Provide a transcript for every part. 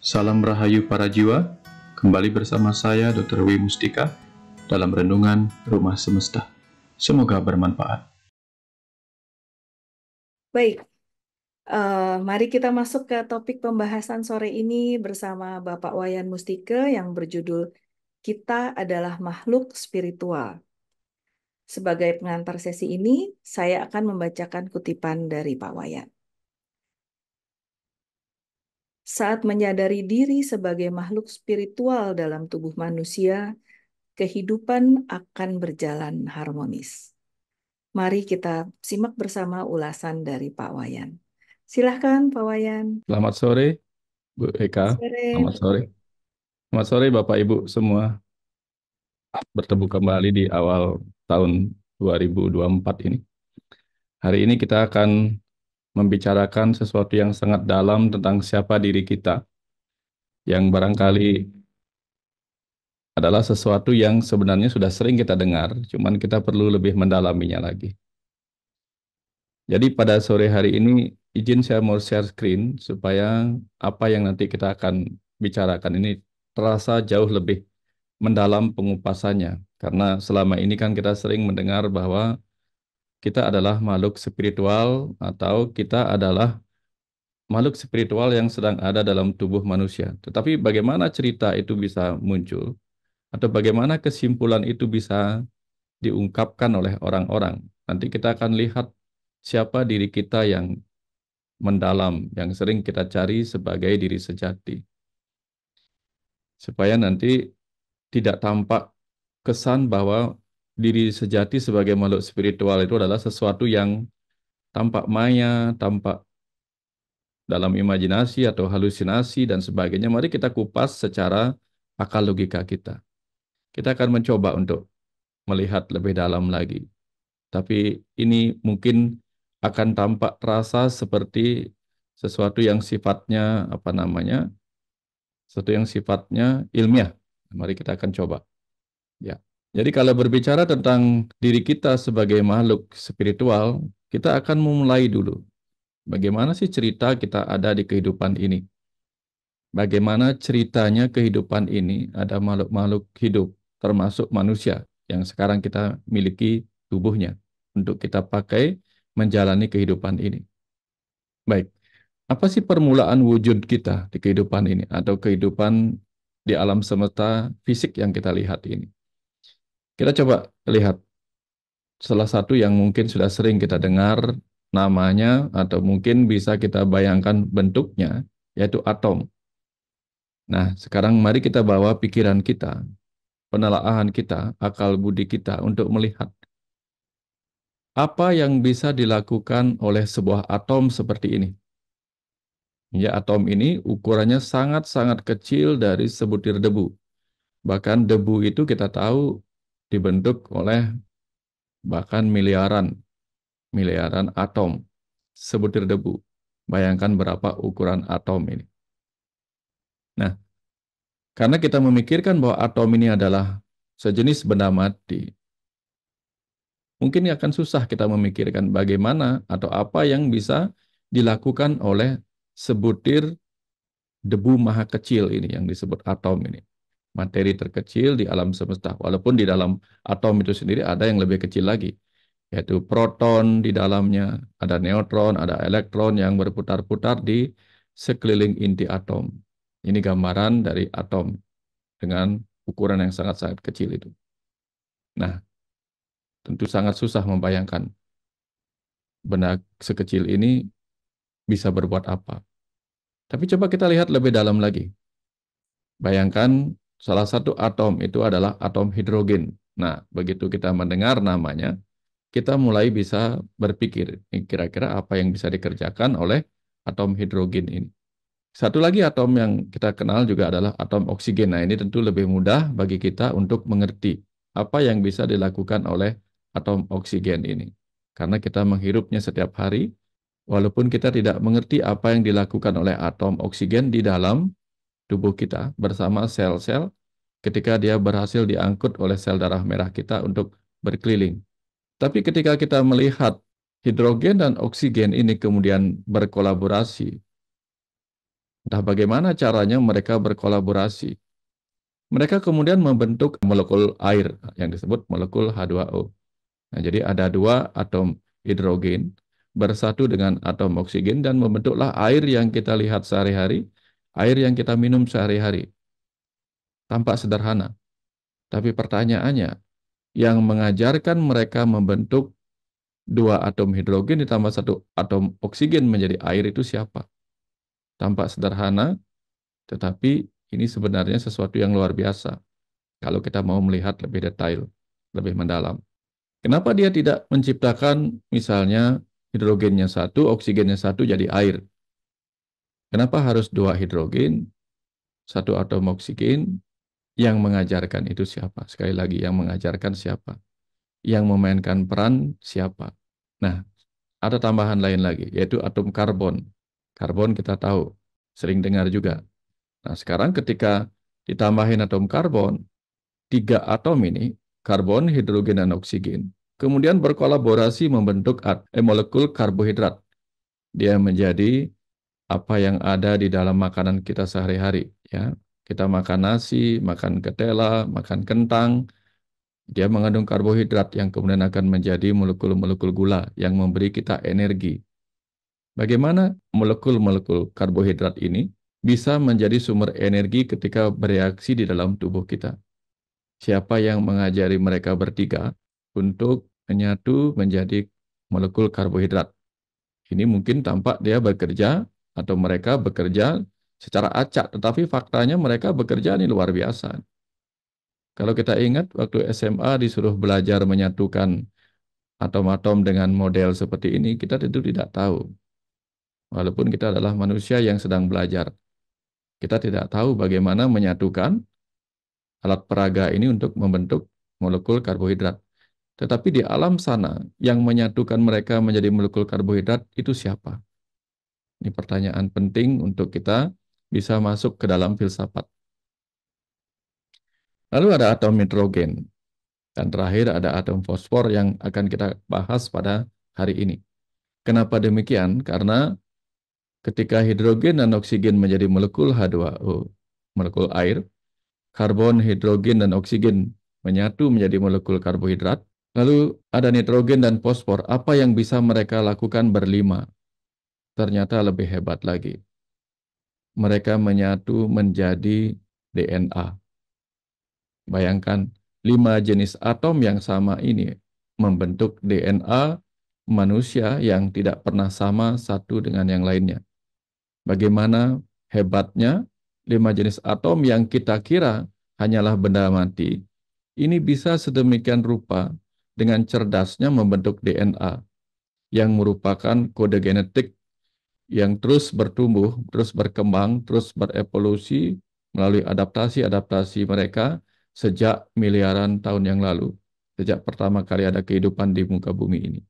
Salam Rahayu para jiwa, kembali bersama saya Dr. Wi Mustika dalam Renungan Rumah Semesta. Semoga bermanfaat. Baik, uh, mari kita masuk ke topik pembahasan sore ini bersama Bapak Wayan Mustika yang berjudul Kita adalah Makhluk Spiritual. Sebagai pengantar sesi ini, saya akan membacakan kutipan dari Pak Wayan. Saat menyadari diri sebagai makhluk spiritual dalam tubuh manusia, kehidupan akan berjalan harmonis. Mari kita simak bersama ulasan dari Pak Wayan. Silahkan Pak Wayan. Selamat sore, Bu Eka. Selamat sore. Selamat sore, Selamat sore Bapak Ibu semua. Bertemu kembali di awal tahun 2024 ini. Hari ini kita akan membicarakan sesuatu yang sangat dalam tentang siapa diri kita, yang barangkali adalah sesuatu yang sebenarnya sudah sering kita dengar, cuman kita perlu lebih mendalaminya lagi. Jadi pada sore hari ini izin saya mau share screen supaya apa yang nanti kita akan bicarakan ini terasa jauh lebih mendalam pengupasannya. Karena selama ini kan kita sering mendengar bahwa kita adalah makhluk spiritual atau kita adalah makhluk spiritual yang sedang ada dalam tubuh manusia. Tetapi bagaimana cerita itu bisa muncul atau bagaimana kesimpulan itu bisa diungkapkan oleh orang-orang. Nanti kita akan lihat siapa diri kita yang mendalam, yang sering kita cari sebagai diri sejati. Supaya nanti tidak tampak kesan bahwa diri sejati sebagai makhluk spiritual itu adalah sesuatu yang tampak maya, tampak dalam imajinasi atau halusinasi dan sebagainya. Mari kita kupas secara akal logika kita. Kita akan mencoba untuk melihat lebih dalam lagi. Tapi ini mungkin akan tampak rasa seperti sesuatu yang sifatnya apa namanya? Sesuatu yang sifatnya ilmiah. Mari kita akan coba. Ya. Jadi kalau berbicara tentang diri kita sebagai makhluk spiritual, kita akan memulai dulu. Bagaimana sih cerita kita ada di kehidupan ini? Bagaimana ceritanya kehidupan ini ada makhluk-makhluk hidup, termasuk manusia yang sekarang kita miliki tubuhnya untuk kita pakai menjalani kehidupan ini. Baik, apa sih permulaan wujud kita di kehidupan ini atau kehidupan di alam semesta fisik yang kita lihat ini? Kita coba lihat salah satu yang mungkin sudah sering kita dengar namanya atau mungkin bisa kita bayangkan bentuknya yaitu atom. Nah, sekarang mari kita bawa pikiran kita, penelaahan kita, akal budi kita untuk melihat apa yang bisa dilakukan oleh sebuah atom seperti ini. Ya, atom ini ukurannya sangat-sangat kecil dari sebutir debu. Bahkan debu itu kita tahu dibentuk oleh bahkan miliaran miliaran atom sebutir debu. Bayangkan berapa ukuran atom ini. Nah, karena kita memikirkan bahwa atom ini adalah sejenis benda mati, mungkin akan susah kita memikirkan bagaimana atau apa yang bisa dilakukan oleh sebutir debu maha kecil ini yang disebut atom ini materi terkecil di alam semesta. Walaupun di dalam atom itu sendiri ada yang lebih kecil lagi, yaitu proton di dalamnya, ada neutron, ada elektron yang berputar-putar di sekeliling inti atom. Ini gambaran dari atom dengan ukuran yang sangat-sangat kecil itu. Nah, tentu sangat susah membayangkan benda sekecil ini bisa berbuat apa. Tapi coba kita lihat lebih dalam lagi. Bayangkan Salah satu atom itu adalah atom hidrogen. Nah, begitu kita mendengar namanya, kita mulai bisa berpikir kira-kira apa yang bisa dikerjakan oleh atom hidrogen ini. Satu lagi atom yang kita kenal juga adalah atom oksigen. Nah, ini tentu lebih mudah bagi kita untuk mengerti apa yang bisa dilakukan oleh atom oksigen ini. Karena kita menghirupnya setiap hari, walaupun kita tidak mengerti apa yang dilakukan oleh atom oksigen di dalam tubuh kita bersama sel-sel ketika dia berhasil diangkut oleh sel darah merah kita untuk berkeliling. Tapi ketika kita melihat hidrogen dan oksigen ini kemudian berkolaborasi, entah bagaimana caranya mereka berkolaborasi. Mereka kemudian membentuk molekul air yang disebut molekul H2O. Nah, jadi ada dua atom hidrogen bersatu dengan atom oksigen dan membentuklah air yang kita lihat sehari-hari Air yang kita minum sehari-hari tampak sederhana. Tapi pertanyaannya, yang mengajarkan mereka membentuk dua atom hidrogen ditambah satu atom oksigen menjadi air itu siapa? Tampak sederhana, tetapi ini sebenarnya sesuatu yang luar biasa. Kalau kita mau melihat lebih detail, lebih mendalam. Kenapa dia tidak menciptakan misalnya hidrogennya satu, oksigennya satu jadi air? Kenapa harus dua hidrogen, satu atom oksigen? Yang mengajarkan itu siapa? Sekali lagi, yang mengajarkan siapa? Yang memainkan peran siapa? Nah, ada tambahan lain lagi, yaitu atom karbon. Karbon kita tahu, sering dengar juga. Nah, sekarang ketika ditambahin atom karbon, tiga atom ini, karbon, hidrogen, dan oksigen, kemudian berkolaborasi membentuk eh, molekul karbohidrat. Dia menjadi apa yang ada di dalam makanan kita sehari-hari ya. Kita makan nasi, makan ketela, makan kentang, dia mengandung karbohidrat yang kemudian akan menjadi molekul-molekul gula yang memberi kita energi. Bagaimana molekul-molekul karbohidrat ini bisa menjadi sumber energi ketika bereaksi di dalam tubuh kita? Siapa yang mengajari mereka bertiga untuk menyatu menjadi molekul karbohidrat? Ini mungkin tampak dia bekerja atau mereka bekerja secara acak, tetapi faktanya mereka bekerja ini luar biasa. Kalau kita ingat waktu SMA disuruh belajar menyatukan atom-atom dengan model seperti ini, kita tentu tidak tahu. Walaupun kita adalah manusia yang sedang belajar. Kita tidak tahu bagaimana menyatukan alat peraga ini untuk membentuk molekul karbohidrat. Tetapi di alam sana, yang menyatukan mereka menjadi molekul karbohidrat itu siapa? Ini pertanyaan penting untuk kita bisa masuk ke dalam filsafat. Lalu ada atom nitrogen. Dan terakhir ada atom fosfor yang akan kita bahas pada hari ini. Kenapa demikian? Karena ketika hidrogen dan oksigen menjadi molekul H2O, molekul air, karbon, hidrogen, dan oksigen menyatu menjadi molekul karbohidrat, lalu ada nitrogen dan fosfor. Apa yang bisa mereka lakukan berlima? ternyata lebih hebat lagi. Mereka menyatu menjadi DNA. Bayangkan, lima jenis atom yang sama ini membentuk DNA manusia yang tidak pernah sama satu dengan yang lainnya. Bagaimana hebatnya lima jenis atom yang kita kira hanyalah benda mati, ini bisa sedemikian rupa dengan cerdasnya membentuk DNA yang merupakan kode genetik yang terus bertumbuh, terus berkembang, terus berevolusi melalui adaptasi-adaptasi mereka sejak miliaran tahun yang lalu, sejak pertama kali ada kehidupan di muka bumi ini.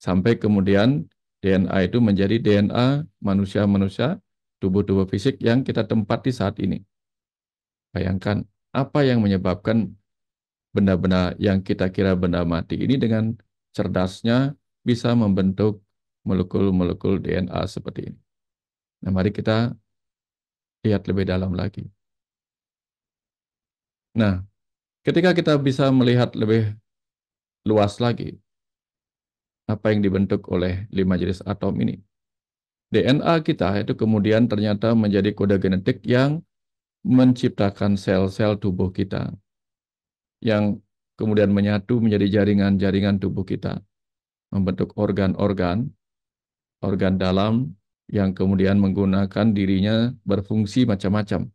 Sampai kemudian DNA itu menjadi DNA manusia-manusia, tubuh-tubuh fisik yang kita tempati saat ini. Bayangkan apa yang menyebabkan benda-benda yang kita kira benda mati ini dengan cerdasnya bisa membentuk molekul-molekul DNA seperti ini. Nah, mari kita lihat lebih dalam lagi. Nah, ketika kita bisa melihat lebih luas lagi apa yang dibentuk oleh lima jenis atom ini, DNA kita itu kemudian ternyata menjadi kode genetik yang menciptakan sel-sel tubuh kita yang kemudian menyatu menjadi jaringan-jaringan tubuh kita, membentuk organ-organ organ dalam yang kemudian menggunakan dirinya berfungsi macam-macam.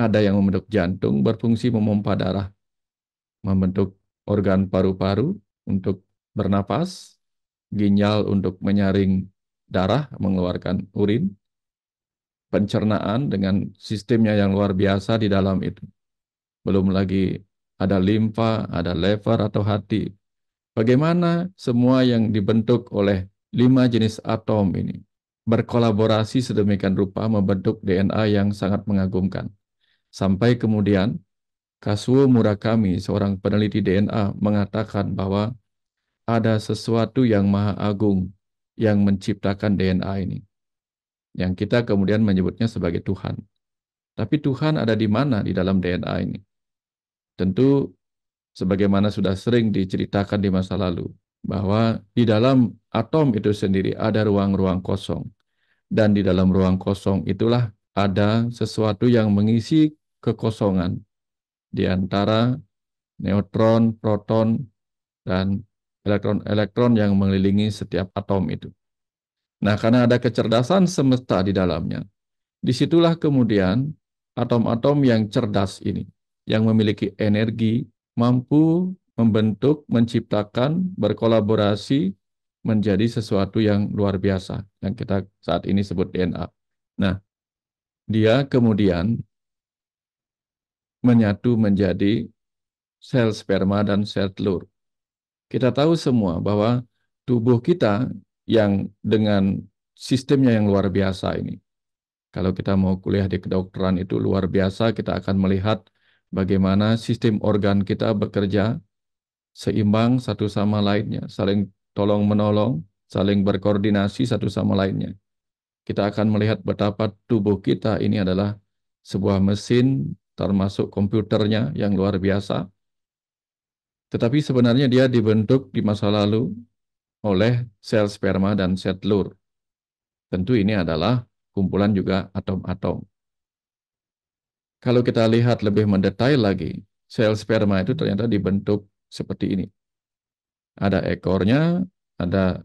Ada yang membentuk jantung berfungsi memompa darah, membentuk organ paru-paru untuk bernapas, ginjal untuk menyaring darah, mengeluarkan urin, pencernaan dengan sistemnya yang luar biasa di dalam itu. Belum lagi ada limfa, ada lever atau hati. Bagaimana semua yang dibentuk oleh lima jenis atom ini berkolaborasi sedemikian rupa membentuk DNA yang sangat mengagumkan. Sampai kemudian, Kazuo Murakami, seorang peneliti DNA, mengatakan bahwa ada sesuatu yang maha agung yang menciptakan DNA ini. Yang kita kemudian menyebutnya sebagai Tuhan. Tapi Tuhan ada di mana di dalam DNA ini? Tentu sebagaimana sudah sering diceritakan di masa lalu, bahwa di dalam atom itu sendiri ada ruang-ruang kosong dan di dalam ruang kosong itulah ada sesuatu yang mengisi kekosongan di antara neutron, proton, dan elektron-elektron yang mengelilingi setiap atom itu. Nah, karena ada kecerdasan semesta di dalamnya, disitulah kemudian atom-atom yang cerdas ini, yang memiliki energi, mampu membentuk, menciptakan, berkolaborasi menjadi sesuatu yang luar biasa yang kita saat ini sebut DNA. Nah, dia kemudian menyatu menjadi sel sperma dan sel telur. Kita tahu semua bahwa tubuh kita yang dengan sistemnya yang luar biasa ini. Kalau kita mau kuliah di kedokteran itu luar biasa, kita akan melihat bagaimana sistem organ kita bekerja seimbang satu sama lainnya, saling tolong menolong, saling berkoordinasi satu sama lainnya. Kita akan melihat betapa tubuh kita ini adalah sebuah mesin termasuk komputernya yang luar biasa. Tetapi sebenarnya dia dibentuk di masa lalu oleh sel sperma dan sel telur. Tentu ini adalah kumpulan juga atom-atom. Kalau kita lihat lebih mendetail lagi, sel sperma itu ternyata dibentuk seperti ini. Ada ekornya, ada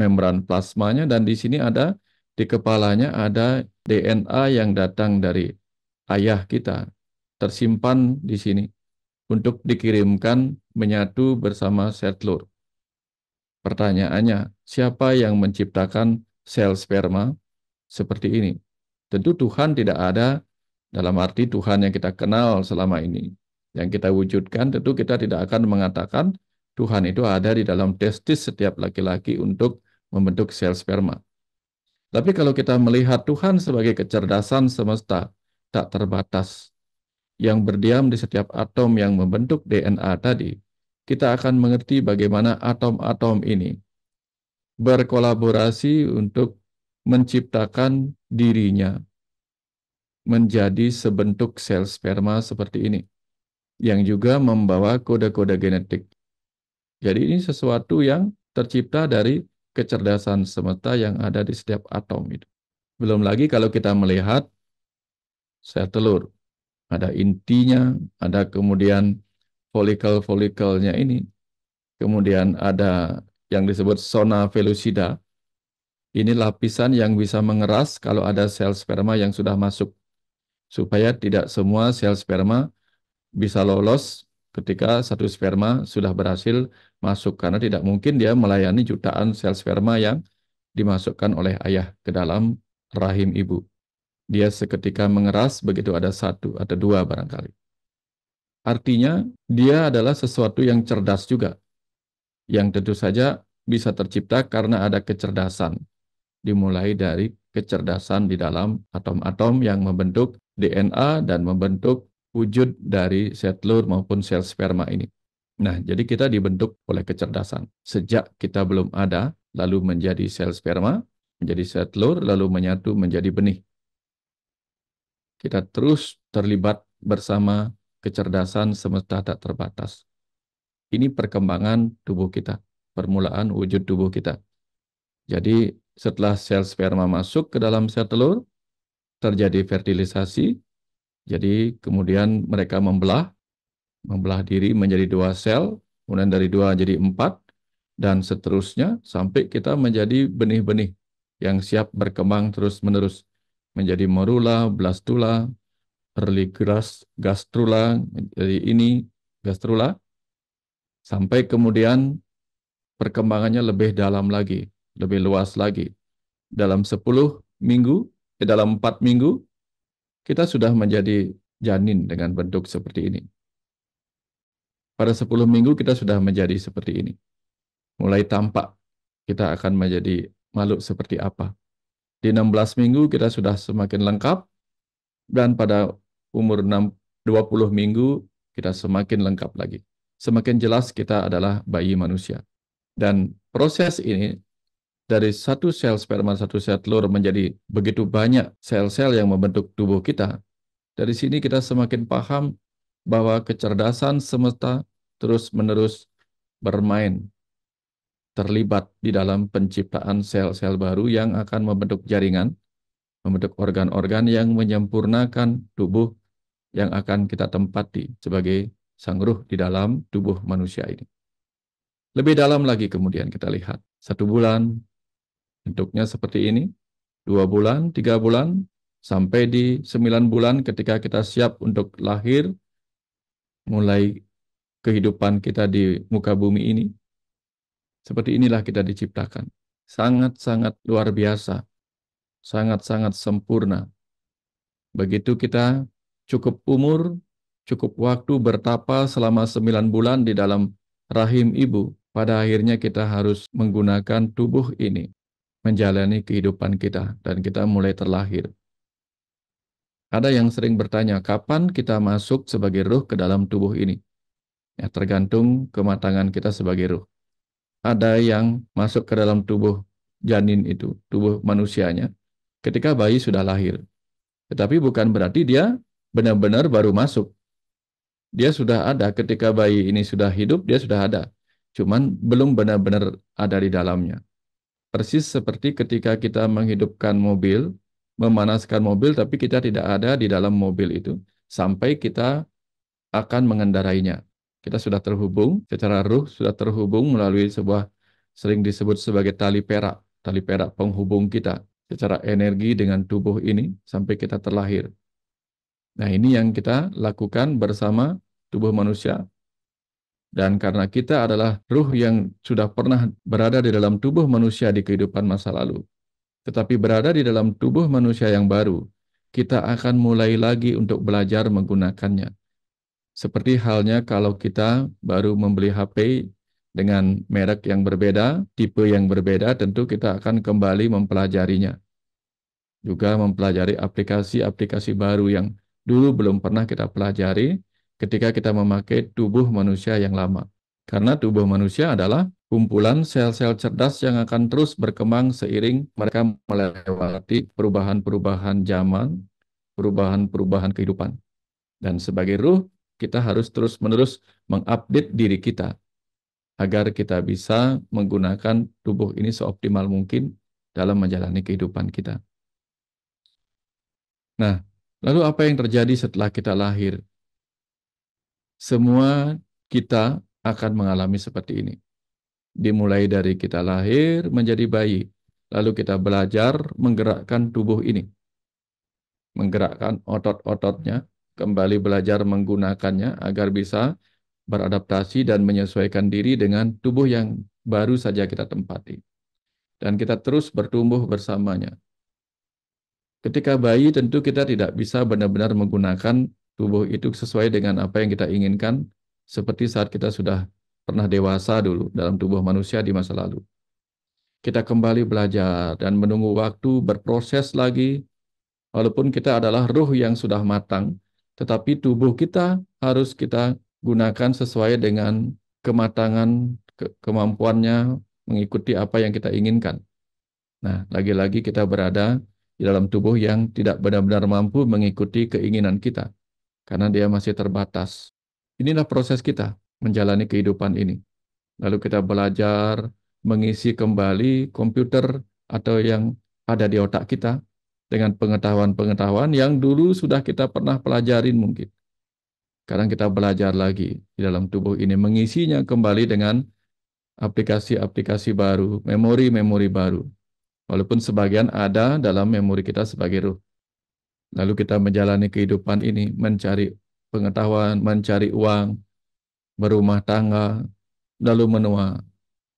membran plasmanya, dan di sini ada di kepalanya ada DNA yang datang dari ayah kita tersimpan di sini untuk dikirimkan menyatu bersama sel telur. Pertanyaannya, siapa yang menciptakan sel sperma seperti ini? Tentu Tuhan tidak ada dalam arti Tuhan yang kita kenal selama ini yang kita wujudkan, tentu kita tidak akan mengatakan Tuhan itu ada di dalam testis setiap laki-laki untuk membentuk sel sperma. Tapi kalau kita melihat Tuhan sebagai kecerdasan semesta tak terbatas yang berdiam di setiap atom yang membentuk DNA tadi, kita akan mengerti bagaimana atom-atom ini berkolaborasi untuk menciptakan dirinya menjadi sebentuk sel sperma seperti ini yang juga membawa kode-kode genetik. Jadi ini sesuatu yang tercipta dari kecerdasan semesta yang ada di setiap atom itu. Belum lagi kalau kita melihat sel telur, ada intinya, ada kemudian folikel-folikelnya ini, kemudian ada yang disebut zona velusida. Ini lapisan yang bisa mengeras kalau ada sel sperma yang sudah masuk supaya tidak semua sel sperma bisa lolos ketika satu sperma sudah berhasil masuk karena tidak mungkin dia melayani jutaan sel sperma yang dimasukkan oleh ayah ke dalam rahim ibu. Dia seketika mengeras begitu ada satu atau dua barangkali. Artinya dia adalah sesuatu yang cerdas juga. Yang tentu saja bisa tercipta karena ada kecerdasan. Dimulai dari kecerdasan di dalam atom-atom yang membentuk DNA dan membentuk wujud dari sel telur maupun sel sperma ini. Nah, jadi kita dibentuk oleh kecerdasan. Sejak kita belum ada, lalu menjadi sel sperma, menjadi sel telur, lalu menyatu menjadi benih. Kita terus terlibat bersama kecerdasan semesta tak terbatas. Ini perkembangan tubuh kita, permulaan wujud tubuh kita. Jadi setelah sel sperma masuk ke dalam sel telur, terjadi fertilisasi, jadi kemudian mereka membelah, membelah diri menjadi dua sel, kemudian dari dua jadi empat, dan seterusnya sampai kita menjadi benih-benih yang siap berkembang terus-menerus. Menjadi morula, blastula, early grass, gastrula, jadi ini gastrula, sampai kemudian perkembangannya lebih dalam lagi, lebih luas lagi. Dalam 10 minggu, eh, dalam 4 minggu, kita sudah menjadi janin dengan bentuk seperti ini. Pada 10 minggu kita sudah menjadi seperti ini. Mulai tampak kita akan menjadi makhluk seperti apa. Di 16 minggu kita sudah semakin lengkap dan pada umur 20 minggu kita semakin lengkap lagi. Semakin jelas kita adalah bayi manusia. Dan proses ini dari satu sel sperma, satu sel telur menjadi begitu banyak sel-sel yang membentuk tubuh kita. Dari sini kita semakin paham bahwa kecerdasan semesta terus-menerus bermain, terlibat di dalam penciptaan sel-sel baru yang akan membentuk jaringan, membentuk organ-organ yang menyempurnakan tubuh yang akan kita tempati sebagai sang ruh di dalam tubuh manusia ini. Lebih dalam lagi kemudian kita lihat. Satu bulan, Bentuknya seperti ini. Dua bulan, tiga bulan, sampai di sembilan bulan ketika kita siap untuk lahir, mulai kehidupan kita di muka bumi ini. Seperti inilah kita diciptakan. Sangat-sangat luar biasa. Sangat-sangat sempurna. Begitu kita cukup umur, cukup waktu bertapa selama sembilan bulan di dalam rahim ibu. Pada akhirnya kita harus menggunakan tubuh ini menjalani kehidupan kita dan kita mulai terlahir. Ada yang sering bertanya, kapan kita masuk sebagai ruh ke dalam tubuh ini? Ya, tergantung kematangan kita sebagai ruh. Ada yang masuk ke dalam tubuh janin itu, tubuh manusianya, ketika bayi sudah lahir. Tetapi bukan berarti dia benar-benar baru masuk. Dia sudah ada ketika bayi ini sudah hidup, dia sudah ada. Cuman belum benar-benar ada di dalamnya. Persis seperti ketika kita menghidupkan mobil, memanaskan mobil tapi kita tidak ada di dalam mobil itu sampai kita akan mengendarainya. Kita sudah terhubung secara ruh, sudah terhubung melalui sebuah sering disebut sebagai tali perak, tali perak penghubung kita secara energi dengan tubuh ini sampai kita terlahir. Nah, ini yang kita lakukan bersama tubuh manusia dan karena kita adalah ruh yang sudah pernah berada di dalam tubuh manusia di kehidupan masa lalu, tetapi berada di dalam tubuh manusia yang baru, kita akan mulai lagi untuk belajar menggunakannya. Seperti halnya kalau kita baru membeli HP dengan merek yang berbeda, tipe yang berbeda, tentu kita akan kembali mempelajarinya. Juga mempelajari aplikasi-aplikasi baru yang dulu belum pernah kita pelajari, ketika kita memakai tubuh manusia yang lama. Karena tubuh manusia adalah kumpulan sel-sel cerdas yang akan terus berkembang seiring mereka melewati perubahan-perubahan zaman, perubahan-perubahan kehidupan. Dan sebagai ruh, kita harus terus-menerus mengupdate diri kita agar kita bisa menggunakan tubuh ini seoptimal mungkin dalam menjalani kehidupan kita. Nah, lalu apa yang terjadi setelah kita lahir? Semua kita akan mengalami seperti ini. Dimulai dari kita lahir menjadi bayi, lalu kita belajar menggerakkan tubuh ini. Menggerakkan otot-ototnya, kembali belajar menggunakannya agar bisa beradaptasi dan menyesuaikan diri dengan tubuh yang baru saja kita tempati. Dan kita terus bertumbuh bersamanya. Ketika bayi tentu kita tidak bisa benar-benar menggunakan tubuh itu sesuai dengan apa yang kita inginkan seperti saat kita sudah pernah dewasa dulu dalam tubuh manusia di masa lalu. Kita kembali belajar dan menunggu waktu berproses lagi walaupun kita adalah ruh yang sudah matang tetapi tubuh kita harus kita gunakan sesuai dengan kematangan ke kemampuannya mengikuti apa yang kita inginkan. Nah, lagi-lagi kita berada di dalam tubuh yang tidak benar-benar mampu mengikuti keinginan kita karena dia masih terbatas. Inilah proses kita menjalani kehidupan ini. Lalu kita belajar mengisi kembali komputer atau yang ada di otak kita dengan pengetahuan-pengetahuan yang dulu sudah kita pernah pelajarin mungkin. Sekarang kita belajar lagi di dalam tubuh ini, mengisinya kembali dengan aplikasi-aplikasi baru, memori-memori baru. Walaupun sebagian ada dalam memori kita sebagai ruh. Lalu kita menjalani kehidupan ini, mencari pengetahuan, mencari uang, berumah tangga, lalu menua,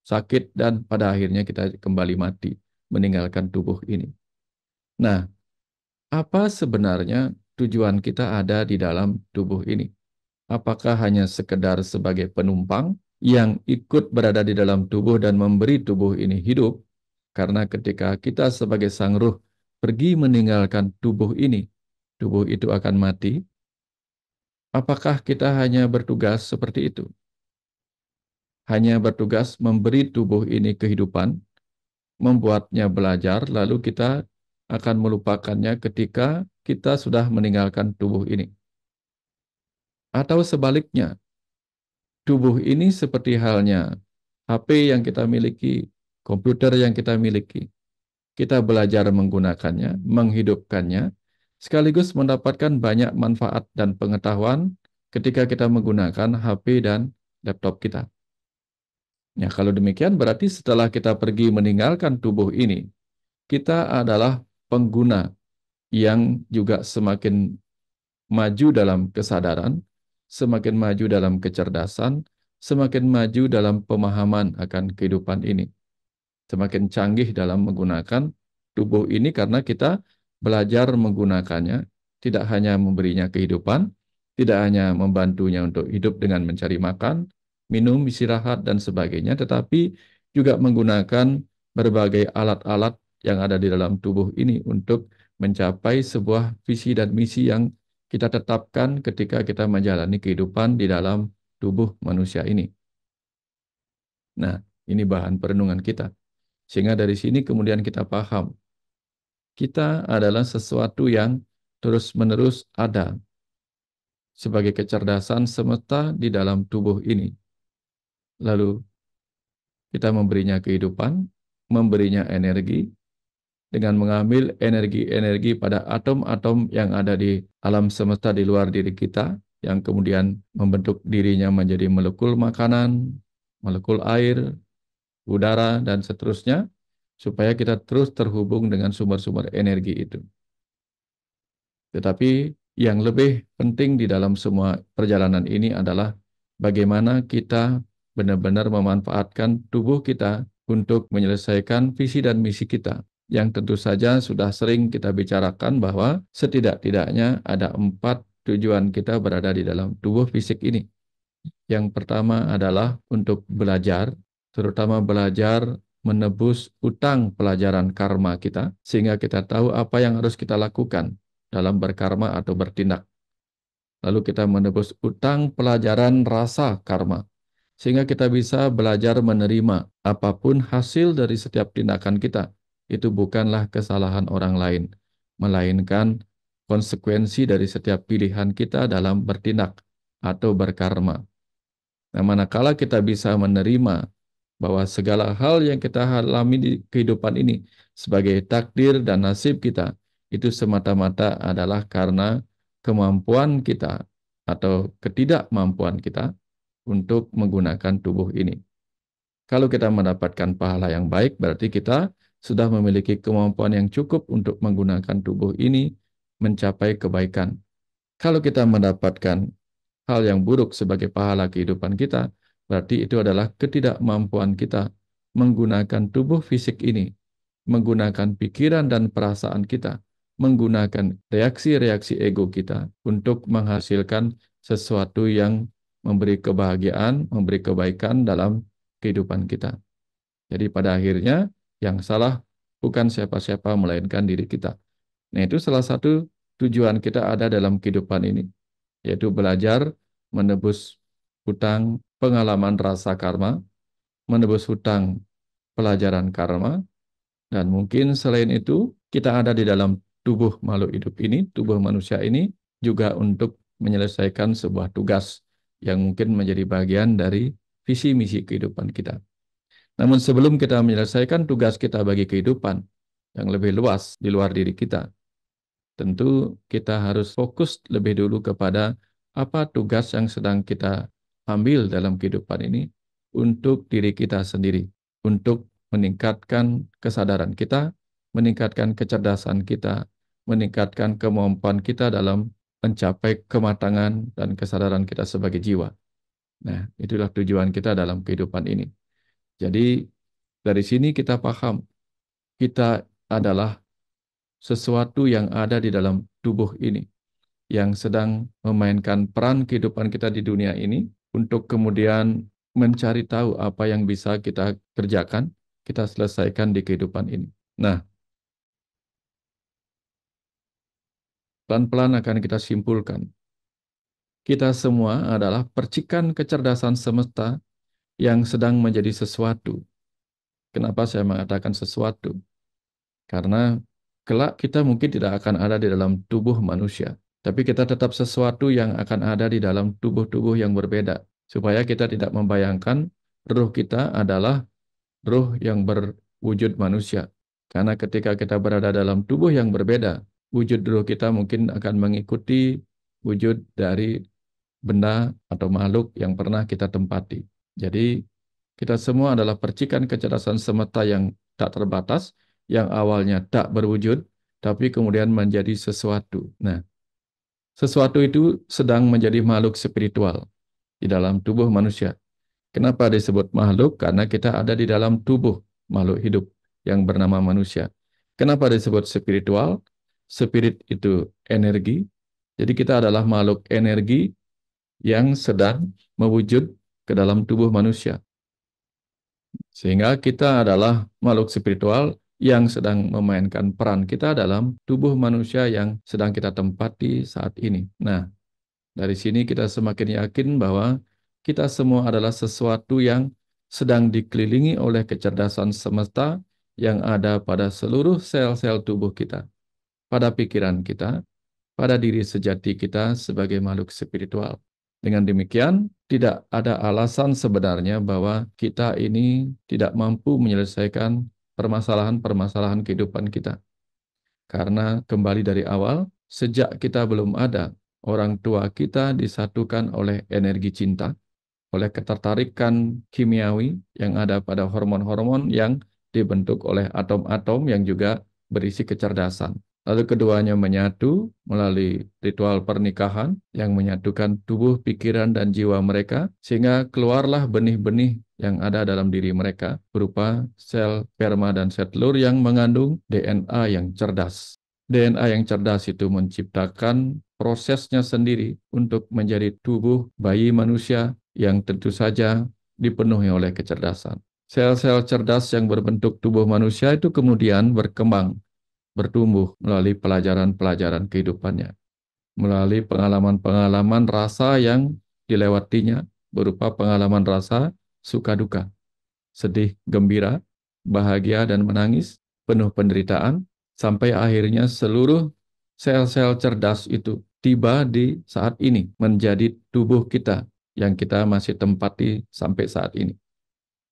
sakit, dan pada akhirnya kita kembali mati, meninggalkan tubuh ini. Nah, apa sebenarnya tujuan kita ada di dalam tubuh ini? Apakah hanya sekedar sebagai penumpang yang ikut berada di dalam tubuh dan memberi tubuh ini hidup? Karena ketika kita sebagai sang ruh pergi meninggalkan tubuh ini, tubuh itu akan mati. Apakah kita hanya bertugas seperti itu? Hanya bertugas memberi tubuh ini kehidupan, membuatnya belajar, lalu kita akan melupakannya ketika kita sudah meninggalkan tubuh ini. Atau sebaliknya, tubuh ini seperti halnya HP yang kita miliki, komputer yang kita miliki kita belajar menggunakannya, menghidupkannya, sekaligus mendapatkan banyak manfaat dan pengetahuan ketika kita menggunakan HP dan laptop kita. Ya, kalau demikian berarti setelah kita pergi meninggalkan tubuh ini, kita adalah pengguna yang juga semakin maju dalam kesadaran, semakin maju dalam kecerdasan, semakin maju dalam pemahaman akan kehidupan ini semakin canggih dalam menggunakan tubuh ini karena kita belajar menggunakannya, tidak hanya memberinya kehidupan, tidak hanya membantunya untuk hidup dengan mencari makan, minum, istirahat, dan sebagainya, tetapi juga menggunakan berbagai alat-alat yang ada di dalam tubuh ini untuk mencapai sebuah visi dan misi yang kita tetapkan ketika kita menjalani kehidupan di dalam tubuh manusia ini. Nah, ini bahan perenungan kita. Sehingga dari sini kemudian kita paham, kita adalah sesuatu yang terus-menerus ada sebagai kecerdasan semesta di dalam tubuh ini. Lalu kita memberinya kehidupan, memberinya energi, dengan mengambil energi-energi pada atom-atom yang ada di alam semesta di luar diri kita, yang kemudian membentuk dirinya menjadi molekul makanan, molekul air, udara, dan seterusnya, supaya kita terus terhubung dengan sumber-sumber energi itu. Tetapi yang lebih penting di dalam semua perjalanan ini adalah bagaimana kita benar-benar memanfaatkan tubuh kita untuk menyelesaikan visi dan misi kita. Yang tentu saja sudah sering kita bicarakan bahwa setidak-tidaknya ada empat tujuan kita berada di dalam tubuh fisik ini. Yang pertama adalah untuk belajar, terutama belajar menebus utang pelajaran karma kita, sehingga kita tahu apa yang harus kita lakukan dalam berkarma atau bertindak. Lalu kita menebus utang pelajaran rasa karma, sehingga kita bisa belajar menerima apapun hasil dari setiap tindakan kita. Itu bukanlah kesalahan orang lain, melainkan konsekuensi dari setiap pilihan kita dalam bertindak atau berkarma. Nah, manakala kita bisa menerima bahwa segala hal yang kita alami di kehidupan ini sebagai takdir dan nasib kita itu semata-mata adalah karena kemampuan kita atau ketidakmampuan kita untuk menggunakan tubuh ini. Kalau kita mendapatkan pahala yang baik, berarti kita sudah memiliki kemampuan yang cukup untuk menggunakan tubuh ini mencapai kebaikan. Kalau kita mendapatkan hal yang buruk sebagai pahala kehidupan kita, Berarti itu adalah ketidakmampuan kita menggunakan tubuh fisik ini, menggunakan pikiran dan perasaan kita, menggunakan reaksi-reaksi ego kita untuk menghasilkan sesuatu yang memberi kebahagiaan, memberi kebaikan dalam kehidupan kita. Jadi pada akhirnya yang salah bukan siapa-siapa melainkan diri kita. Nah itu salah satu tujuan kita ada dalam kehidupan ini, yaitu belajar menebus hutang pengalaman rasa karma, menebus hutang pelajaran karma, dan mungkin selain itu kita ada di dalam tubuh makhluk hidup ini, tubuh manusia ini juga untuk menyelesaikan sebuah tugas yang mungkin menjadi bagian dari visi misi kehidupan kita. Namun sebelum kita menyelesaikan tugas kita bagi kehidupan yang lebih luas di luar diri kita, tentu kita harus fokus lebih dulu kepada apa tugas yang sedang kita ambil dalam kehidupan ini untuk diri kita sendiri, untuk meningkatkan kesadaran kita, meningkatkan kecerdasan kita, meningkatkan kemampuan kita dalam mencapai kematangan dan kesadaran kita sebagai jiwa. Nah, itulah tujuan kita dalam kehidupan ini. Jadi, dari sini kita paham, kita adalah sesuatu yang ada di dalam tubuh ini, yang sedang memainkan peran kehidupan kita di dunia ini, untuk kemudian mencari tahu apa yang bisa kita kerjakan, kita selesaikan di kehidupan ini. Nah, pelan-pelan akan kita simpulkan. Kita semua adalah percikan kecerdasan semesta yang sedang menjadi sesuatu. Kenapa saya mengatakan sesuatu? Karena kelak kita mungkin tidak akan ada di dalam tubuh manusia. Tapi kita tetap sesuatu yang akan ada di dalam tubuh-tubuh yang berbeda. Supaya kita tidak membayangkan ruh kita adalah ruh yang berwujud manusia. Karena ketika kita berada dalam tubuh yang berbeda, wujud ruh kita mungkin akan mengikuti wujud dari benda atau makhluk yang pernah kita tempati. Jadi kita semua adalah percikan kecerdasan semesta yang tak terbatas, yang awalnya tak berwujud, tapi kemudian menjadi sesuatu. Nah, sesuatu itu sedang menjadi makhluk spiritual di dalam tubuh manusia. Kenapa disebut makhluk? Karena kita ada di dalam tubuh makhluk hidup yang bernama manusia. Kenapa disebut spiritual? Spirit itu energi. Jadi kita adalah makhluk energi yang sedang mewujud ke dalam tubuh manusia. Sehingga kita adalah makhluk spiritual yang sedang memainkan peran kita dalam tubuh manusia yang sedang kita tempati saat ini. Nah, dari sini kita semakin yakin bahwa kita semua adalah sesuatu yang sedang dikelilingi oleh kecerdasan semesta yang ada pada seluruh sel-sel tubuh kita, pada pikiran kita, pada diri sejati kita sebagai makhluk spiritual. Dengan demikian, tidak ada alasan sebenarnya bahwa kita ini tidak mampu menyelesaikan permasalahan-permasalahan kehidupan kita. Karena kembali dari awal, sejak kita belum ada, orang tua kita disatukan oleh energi cinta, oleh ketertarikan kimiawi yang ada pada hormon-hormon yang dibentuk oleh atom-atom yang juga berisi kecerdasan. Lalu keduanya menyatu melalui ritual pernikahan yang menyatukan tubuh, pikiran, dan jiwa mereka, sehingga keluarlah benih-benih yang ada dalam diri mereka berupa sel sperma dan sel telur yang mengandung DNA yang cerdas. DNA yang cerdas itu menciptakan prosesnya sendiri untuk menjadi tubuh bayi manusia yang tentu saja dipenuhi oleh kecerdasan. Sel-sel cerdas yang berbentuk tubuh manusia itu kemudian berkembang bertumbuh melalui pelajaran-pelajaran kehidupannya, melalui pengalaman-pengalaman rasa yang dilewatinya berupa pengalaman rasa suka duka, sedih, gembira, bahagia dan menangis, penuh penderitaan, sampai akhirnya seluruh sel-sel cerdas itu tiba di saat ini menjadi tubuh kita yang kita masih tempati sampai saat ini.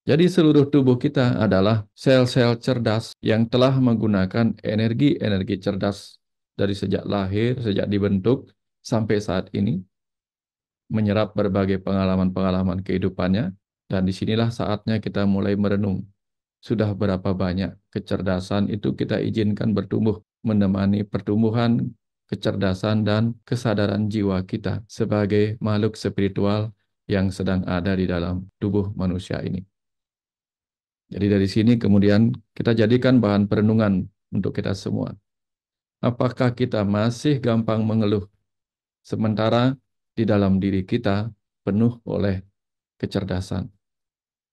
Jadi seluruh tubuh kita adalah sel-sel cerdas yang telah menggunakan energi-energi cerdas dari sejak lahir, sejak dibentuk sampai saat ini menyerap berbagai pengalaman-pengalaman kehidupannya dan disinilah saatnya kita mulai merenung sudah berapa banyak kecerdasan itu kita izinkan bertumbuh menemani pertumbuhan kecerdasan dan kesadaran jiwa kita sebagai makhluk spiritual yang sedang ada di dalam tubuh manusia ini. Jadi dari sini kemudian kita jadikan bahan perenungan untuk kita semua. Apakah kita masih gampang mengeluh sementara di dalam diri kita penuh oleh kecerdasan?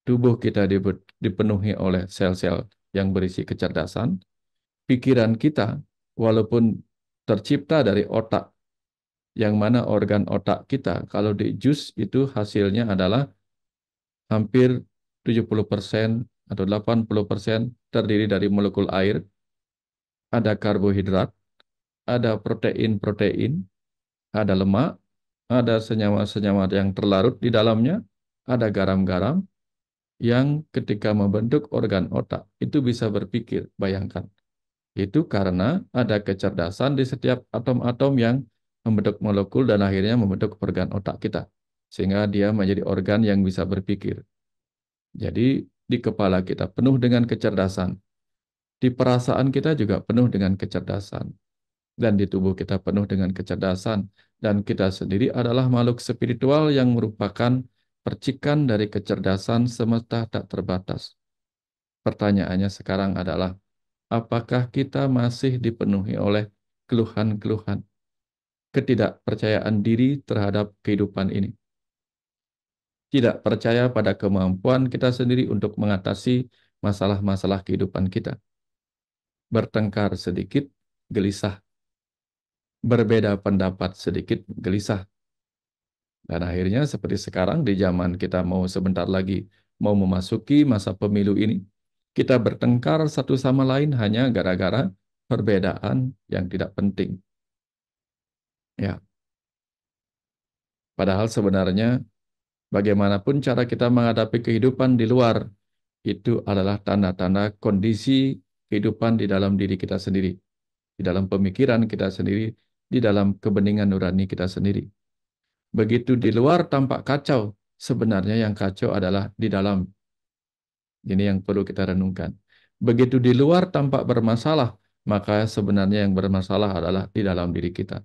Tubuh kita dipenuhi oleh sel-sel yang berisi kecerdasan. Pikiran kita walaupun tercipta dari otak yang mana organ otak kita kalau di jus itu hasilnya adalah hampir 70% atau 80% terdiri dari molekul air, ada karbohidrat, ada protein-protein, ada lemak, ada senyawa-senyawa yang terlarut di dalamnya, ada garam-garam yang ketika membentuk organ otak itu bisa berpikir, bayangkan. Itu karena ada kecerdasan di setiap atom-atom yang membentuk molekul dan akhirnya membentuk organ otak kita. Sehingga dia menjadi organ yang bisa berpikir. Jadi di kepala kita penuh dengan kecerdasan. Di perasaan kita juga penuh dengan kecerdasan. Dan di tubuh kita penuh dengan kecerdasan. Dan kita sendiri adalah makhluk spiritual yang merupakan percikan dari kecerdasan semesta tak terbatas. Pertanyaannya sekarang adalah, apakah kita masih dipenuhi oleh keluhan-keluhan, ketidakpercayaan diri terhadap kehidupan ini? tidak percaya pada kemampuan kita sendiri untuk mengatasi masalah-masalah kehidupan kita. Bertengkar sedikit, gelisah. Berbeda pendapat sedikit, gelisah. Dan akhirnya seperti sekarang di zaman kita mau sebentar lagi mau memasuki masa pemilu ini, kita bertengkar satu sama lain hanya gara-gara perbedaan yang tidak penting. Ya. Padahal sebenarnya Bagaimanapun cara kita menghadapi kehidupan di luar, itu adalah tanda-tanda kondisi kehidupan di dalam diri kita sendiri. Di dalam pemikiran kita sendiri, di dalam kebeningan nurani kita sendiri. Begitu di luar tampak kacau, sebenarnya yang kacau adalah di dalam. Ini yang perlu kita renungkan. Begitu di luar tampak bermasalah, maka sebenarnya yang bermasalah adalah di dalam diri kita.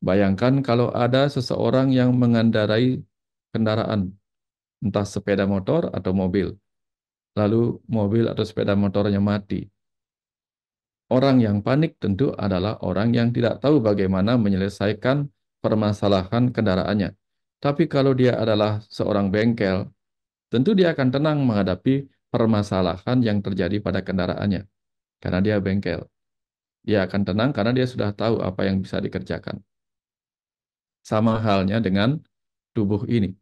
Bayangkan kalau ada seseorang yang mengendarai kendaraan, entah sepeda motor atau mobil. Lalu mobil atau sepeda motornya mati. Orang yang panik tentu adalah orang yang tidak tahu bagaimana menyelesaikan permasalahan kendaraannya. Tapi kalau dia adalah seorang bengkel, tentu dia akan tenang menghadapi permasalahan yang terjadi pada kendaraannya. Karena dia bengkel. Dia akan tenang karena dia sudah tahu apa yang bisa dikerjakan. Sama halnya dengan tubuh ini.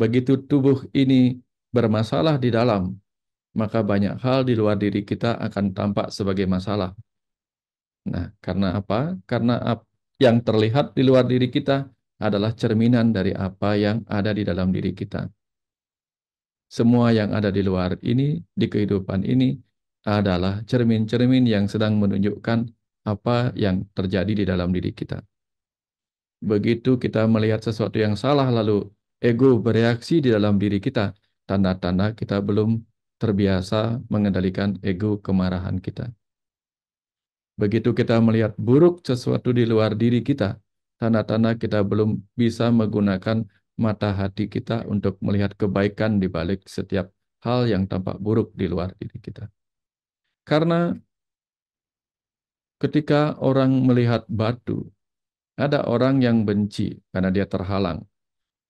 Begitu tubuh ini bermasalah di dalam, maka banyak hal di luar diri kita akan tampak sebagai masalah. Nah, karena apa? Karena yang terlihat di luar diri kita adalah cerminan dari apa yang ada di dalam diri kita. Semua yang ada di luar ini, di kehidupan ini, adalah cermin-cermin yang sedang menunjukkan apa yang terjadi di dalam diri kita. Begitu kita melihat sesuatu yang salah, lalu ego bereaksi di dalam diri kita, tanda-tanda kita belum terbiasa mengendalikan ego kemarahan kita. Begitu kita melihat buruk sesuatu di luar diri kita, tanda-tanda kita belum bisa menggunakan mata hati kita untuk melihat kebaikan di balik setiap hal yang tampak buruk di luar diri kita. Karena ketika orang melihat batu, ada orang yang benci karena dia terhalang.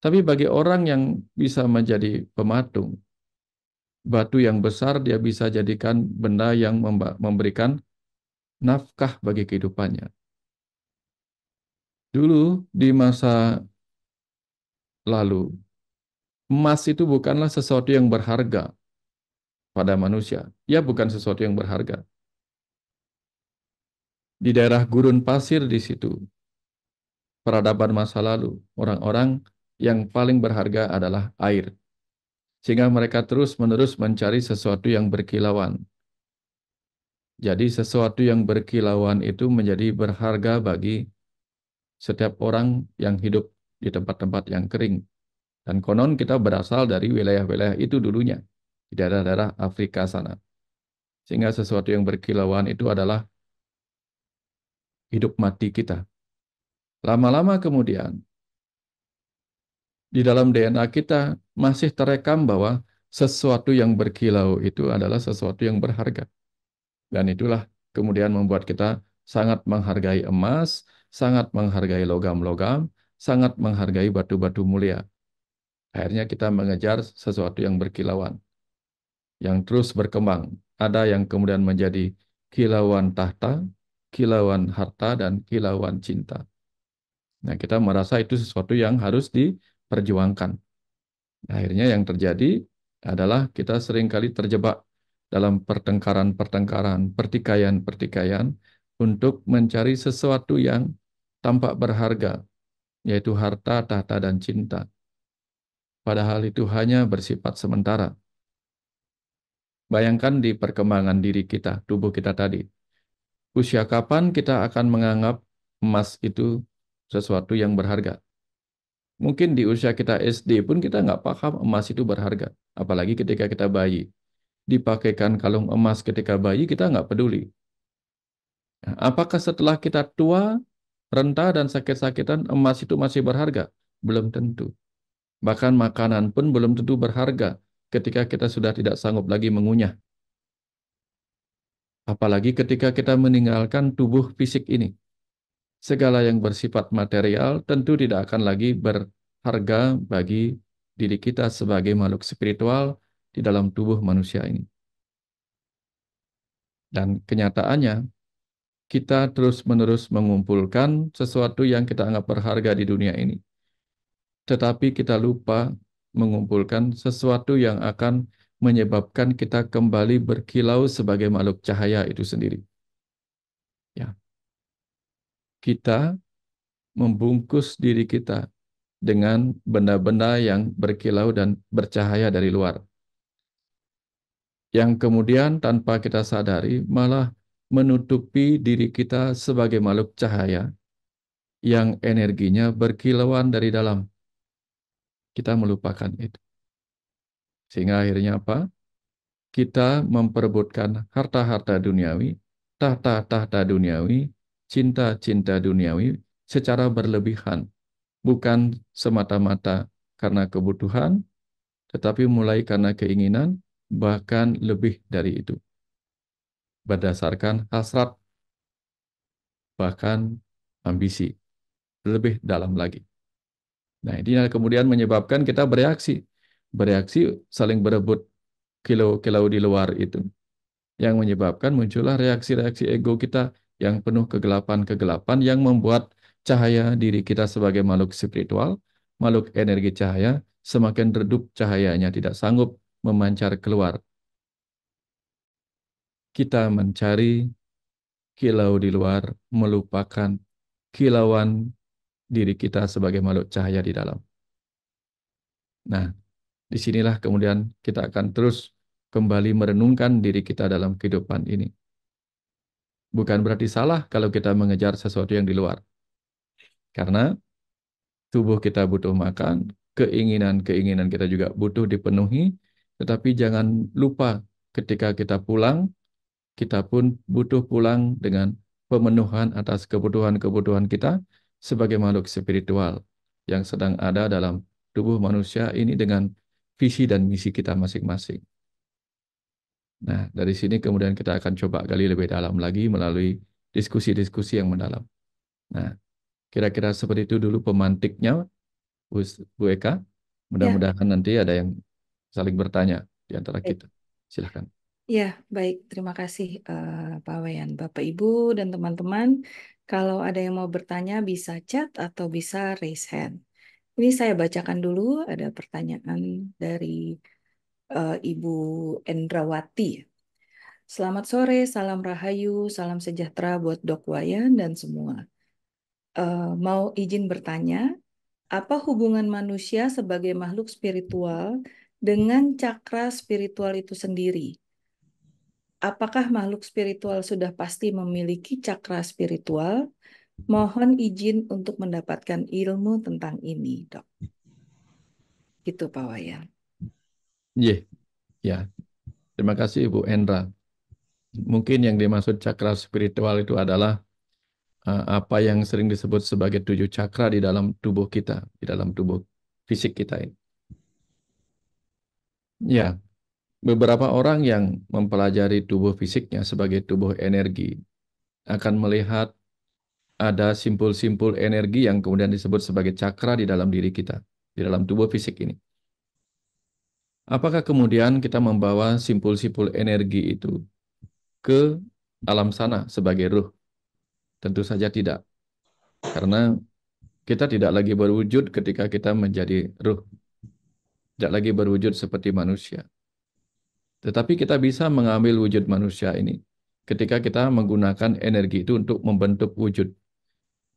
Tapi bagi orang yang bisa menjadi pematung, batu yang besar dia bisa jadikan benda yang memberikan nafkah bagi kehidupannya. Dulu di masa lalu, emas itu bukanlah sesuatu yang berharga pada manusia. Ya bukan sesuatu yang berharga. Di daerah gurun pasir di situ, peradaban masa lalu, orang-orang yang paling berharga adalah air. Sehingga mereka terus-menerus mencari sesuatu yang berkilauan. Jadi sesuatu yang berkilauan itu menjadi berharga bagi setiap orang yang hidup di tempat-tempat yang kering. Dan konon kita berasal dari wilayah-wilayah itu dulunya, di daerah-daerah Afrika sana. Sehingga sesuatu yang berkilauan itu adalah hidup mati kita. Lama-lama kemudian, di dalam DNA kita masih terekam bahwa sesuatu yang berkilau itu adalah sesuatu yang berharga. Dan itulah kemudian membuat kita sangat menghargai emas, sangat menghargai logam-logam, sangat menghargai batu-batu mulia. Akhirnya kita mengejar sesuatu yang berkilauan, yang terus berkembang. Ada yang kemudian menjadi kilauan tahta, kilauan harta, dan kilauan cinta. Nah, kita merasa itu sesuatu yang harus di, perjuangkan. Akhirnya yang terjadi adalah kita seringkali terjebak dalam pertengkaran-pertengkaran, pertikaian-pertikaian untuk mencari sesuatu yang tampak berharga, yaitu harta, tahta, dan cinta. Padahal itu hanya bersifat sementara. Bayangkan di perkembangan diri kita, tubuh kita tadi. Usia kapan kita akan menganggap emas itu sesuatu yang berharga? Mungkin di usia kita SD pun kita nggak paham emas itu berharga. Apalagi ketika kita bayi. Dipakaikan kalung emas ketika bayi, kita nggak peduli. Apakah setelah kita tua, renta dan sakit-sakitan, emas itu masih berharga? Belum tentu. Bahkan makanan pun belum tentu berharga ketika kita sudah tidak sanggup lagi mengunyah. Apalagi ketika kita meninggalkan tubuh fisik ini segala yang bersifat material tentu tidak akan lagi berharga bagi diri kita sebagai makhluk spiritual di dalam tubuh manusia ini. Dan kenyataannya, kita terus-menerus mengumpulkan sesuatu yang kita anggap berharga di dunia ini. Tetapi kita lupa mengumpulkan sesuatu yang akan menyebabkan kita kembali berkilau sebagai makhluk cahaya itu sendiri. Ya, kita membungkus diri kita dengan benda-benda yang berkilau dan bercahaya dari luar. Yang kemudian tanpa kita sadari malah menutupi diri kita sebagai makhluk cahaya yang energinya berkilauan dari dalam. Kita melupakan itu. Sehingga akhirnya apa? Kita memperebutkan harta-harta duniawi, tahta-tahta duniawi, cinta-cinta duniawi secara berlebihan, bukan semata-mata karena kebutuhan, tetapi mulai karena keinginan, bahkan lebih dari itu. Berdasarkan hasrat, bahkan ambisi, lebih dalam lagi. Nah, ini kemudian menyebabkan kita bereaksi. Bereaksi saling berebut kilau kilau di luar itu. Yang menyebabkan muncullah reaksi-reaksi ego kita yang penuh kegelapan-kegelapan yang membuat cahaya diri kita sebagai makhluk spiritual, makhluk energi cahaya, semakin redup cahayanya, tidak sanggup memancar keluar. Kita mencari kilau di luar, melupakan kilauan diri kita sebagai makhluk cahaya di dalam. Nah, disinilah kemudian kita akan terus kembali merenungkan diri kita dalam kehidupan ini bukan berarti salah kalau kita mengejar sesuatu yang di luar. Karena tubuh kita butuh makan, keinginan-keinginan kita juga butuh dipenuhi, tetapi jangan lupa ketika kita pulang, kita pun butuh pulang dengan pemenuhan atas kebutuhan-kebutuhan kita sebagai makhluk spiritual yang sedang ada dalam tubuh manusia ini dengan visi dan misi kita masing-masing. Nah, dari sini kemudian kita akan coba gali lebih dalam lagi melalui diskusi-diskusi yang mendalam. Nah, kira-kira seperti itu dulu pemantiknya, Bu, Eka. Ya. Mudah-mudahan ya. nanti ada yang saling bertanya di antara kita. Silahkan. Ya, baik. Terima kasih uh, Pak Wayan. Bapak, Ibu, dan teman-teman, kalau ada yang mau bertanya bisa chat atau bisa raise hand. Ini saya bacakan dulu ada pertanyaan dari uh, Ibu Endrawati. Selamat sore, salam rahayu, salam sejahtera buat Dok Wayan dan semua. Uh, mau izin bertanya, apa hubungan manusia sebagai makhluk spiritual dengan cakra spiritual itu sendiri? Apakah makhluk spiritual sudah pasti memiliki cakra spiritual? Mohon izin untuk mendapatkan ilmu tentang ini, dok. Gitu Pak Wayan. Ya, ya. Terima kasih Ibu Endra. Mungkin yang dimaksud cakra spiritual itu adalah uh, apa yang sering disebut sebagai tujuh cakra di dalam tubuh kita, di dalam tubuh fisik kita ini. Ya, beberapa orang yang mempelajari tubuh fisiknya sebagai tubuh energi akan melihat ada simpul-simpul energi yang kemudian disebut sebagai cakra di dalam diri kita, di dalam tubuh fisik ini. Apakah kemudian kita membawa simpul-simpul energi itu ke alam sana sebagai ruh? Tentu saja tidak. Karena kita tidak lagi berwujud ketika kita menjadi ruh. Tidak lagi berwujud seperti manusia. Tetapi kita bisa mengambil wujud manusia ini ketika kita menggunakan energi itu untuk membentuk wujud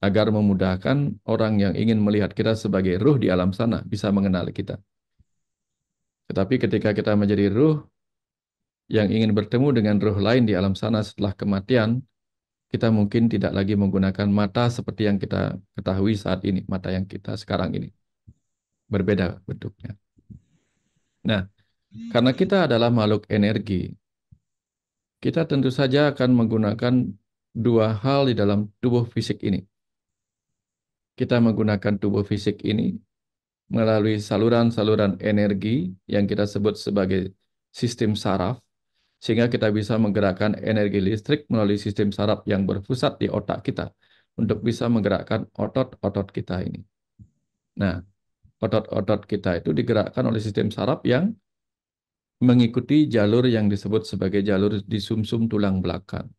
agar memudahkan orang yang ingin melihat kita sebagai ruh di alam sana bisa mengenal kita. Tetapi ketika kita menjadi ruh yang ingin bertemu dengan ruh lain di alam sana setelah kematian, kita mungkin tidak lagi menggunakan mata seperti yang kita ketahui saat ini, mata yang kita sekarang ini. Berbeda bentuknya. Nah, karena kita adalah makhluk energi, kita tentu saja akan menggunakan dua hal di dalam tubuh fisik ini. Kita menggunakan tubuh fisik ini melalui saluran-saluran energi yang kita sebut sebagai sistem saraf, sehingga kita bisa menggerakkan energi listrik melalui sistem saraf yang berpusat di otak kita untuk bisa menggerakkan otot-otot kita ini. Nah, otot-otot kita itu digerakkan oleh sistem saraf yang mengikuti jalur yang disebut sebagai jalur di sumsum -sum tulang belakang.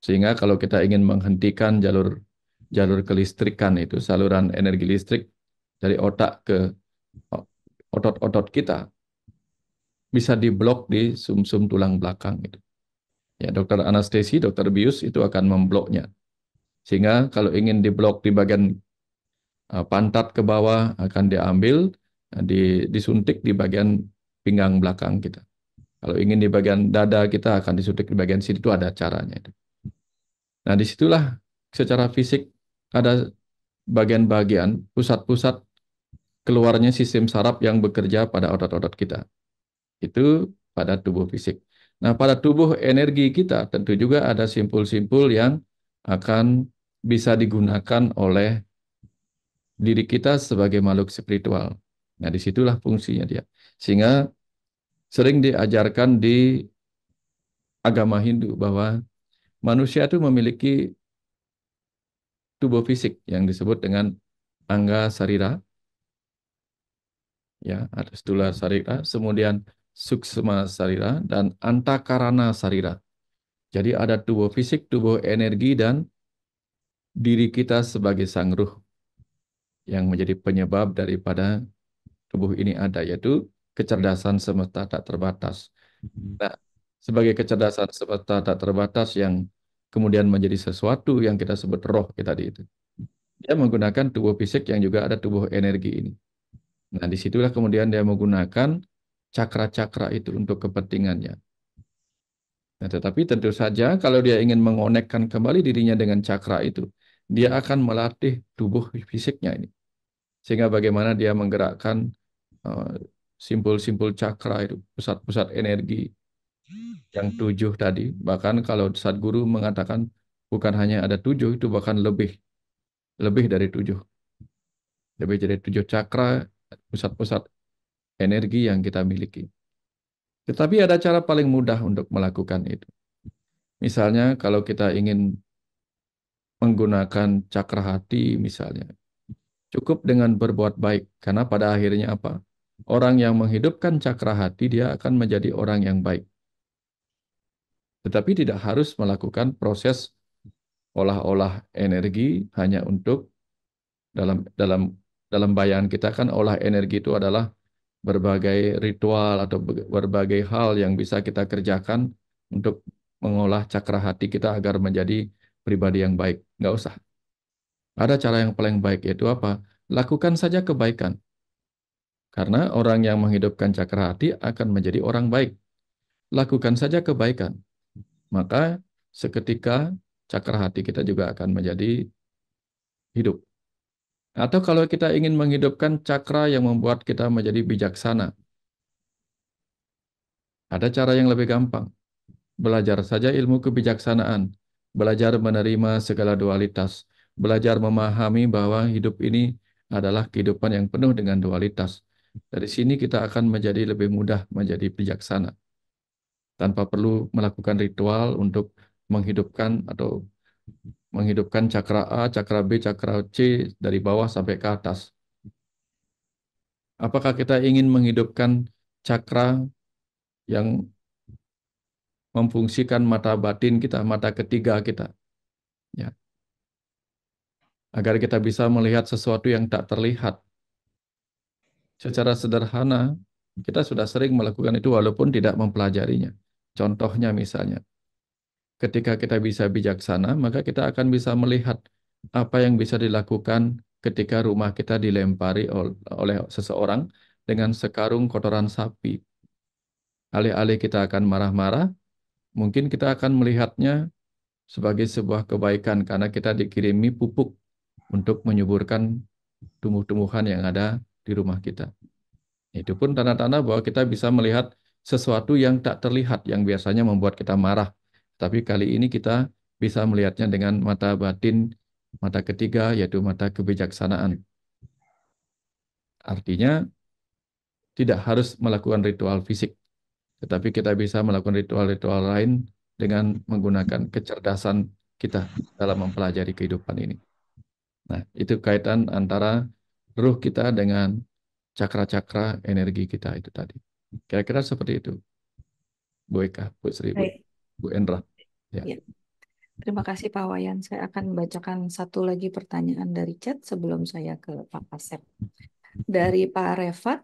Sehingga kalau kita ingin menghentikan jalur jalur kelistrikan itu, saluran energi listrik dari otak ke otot-otot kita bisa diblok di sumsum -sum tulang belakang itu. Ya, dokter anestesi, dokter bius itu akan membloknya. Sehingga kalau ingin diblok di bagian eh, pantat ke bawah akan diambil eh, di, disuntik di bagian pinggang belakang kita. Kalau ingin di bagian dada kita akan disuntik di bagian sini itu ada caranya. itu. Nah disitulah secara fisik ada bagian-bagian, pusat-pusat keluarnya sistem saraf yang bekerja pada otot-otot kita. Itu pada tubuh fisik. Nah, pada tubuh energi kita tentu juga ada simpul-simpul yang akan bisa digunakan oleh diri kita sebagai makhluk spiritual. Nah, disitulah fungsinya dia. Sehingga sering diajarkan di agama Hindu bahwa manusia itu memiliki tubuh fisik yang disebut dengan angga sarira, ya ada stula sarira, kemudian suksma sarira dan antakarana sarira. Jadi ada tubuh fisik, tubuh energi dan diri kita sebagai sang ruh yang menjadi penyebab daripada tubuh ini ada yaitu kecerdasan semesta tak terbatas. Nah, sebagai kecerdasan semesta tak terbatas yang kemudian menjadi sesuatu yang kita sebut roh kita di itu. Dia menggunakan tubuh fisik yang juga ada tubuh energi ini. Nah, disitulah kemudian dia menggunakan cakra-cakra itu untuk kepentingannya. Nah, tetapi tentu saja kalau dia ingin mengonekkan kembali dirinya dengan cakra itu, dia akan melatih tubuh fisiknya ini. Sehingga bagaimana dia menggerakkan eh, simpul-simpul cakra itu, pusat-pusat energi yang tujuh tadi. Bahkan kalau saat guru mengatakan bukan hanya ada tujuh, itu bahkan lebih. Lebih dari tujuh. Lebih dari tujuh cakra, pusat-pusat energi yang kita miliki. Tetapi ada cara paling mudah untuk melakukan itu. Misalnya kalau kita ingin menggunakan cakra hati misalnya, cukup dengan berbuat baik. Karena pada akhirnya apa? Orang yang menghidupkan cakra hati, dia akan menjadi orang yang baik. Tetapi tidak harus melakukan proses olah-olah energi hanya untuk dalam dalam dalam bayangan kita kan olah energi itu adalah berbagai ritual atau berbagai hal yang bisa kita kerjakan untuk mengolah cakra hati kita agar menjadi pribadi yang baik. Nggak usah. Ada cara yang paling baik yaitu apa? Lakukan saja kebaikan. Karena orang yang menghidupkan cakra hati akan menjadi orang baik. Lakukan saja kebaikan maka seketika cakra hati kita juga akan menjadi hidup. Atau kalau kita ingin menghidupkan cakra yang membuat kita menjadi bijaksana, ada cara yang lebih gampang. Belajar saja ilmu kebijaksanaan, belajar menerima segala dualitas, belajar memahami bahwa hidup ini adalah kehidupan yang penuh dengan dualitas. Dari sini kita akan menjadi lebih mudah menjadi bijaksana tanpa perlu melakukan ritual untuk menghidupkan atau menghidupkan cakra A, cakra B, cakra C dari bawah sampai ke atas. Apakah kita ingin menghidupkan cakra yang memfungsikan mata batin kita, mata ketiga kita? Ya. Agar kita bisa melihat sesuatu yang tak terlihat. Secara sederhana, kita sudah sering melakukan itu walaupun tidak mempelajarinya. Contohnya misalnya, ketika kita bisa bijaksana, maka kita akan bisa melihat apa yang bisa dilakukan ketika rumah kita dilempari oleh seseorang dengan sekarung kotoran sapi. Alih-alih kita akan marah-marah, mungkin kita akan melihatnya sebagai sebuah kebaikan karena kita dikirimi pupuk untuk menyuburkan tumbuh-tumbuhan yang ada di rumah kita. Itu pun tanda-tanda bahwa kita bisa melihat sesuatu yang tak terlihat yang biasanya membuat kita marah. Tapi kali ini kita bisa melihatnya dengan mata batin, mata ketiga yaitu mata kebijaksanaan. Artinya tidak harus melakukan ritual fisik, tetapi kita bisa melakukan ritual-ritual lain dengan menggunakan kecerdasan kita dalam mempelajari kehidupan ini. Nah, itu kaitan antara ruh kita dengan cakra-cakra energi kita itu tadi. Kira-kira seperti itu. Bu Eka, Bu Sri, Baik. Bu Endra. Ya. ya. Terima kasih Pak Wayan. Saya akan membacakan satu lagi pertanyaan dari chat sebelum saya ke Pak Asep. Dari Pak Revat,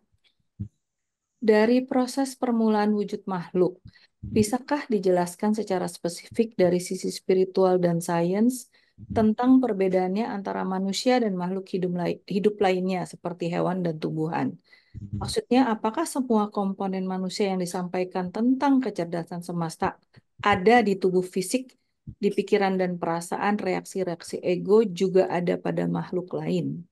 dari proses permulaan wujud makhluk, bisakah dijelaskan secara spesifik dari sisi spiritual dan sains tentang perbedaannya antara manusia dan makhluk hidup lainnya seperti hewan dan tumbuhan? Maksudnya, apakah semua komponen manusia yang disampaikan tentang kecerdasan semesta ada di tubuh fisik, di pikiran dan perasaan, reaksi-reaksi ego juga ada pada makhluk lain?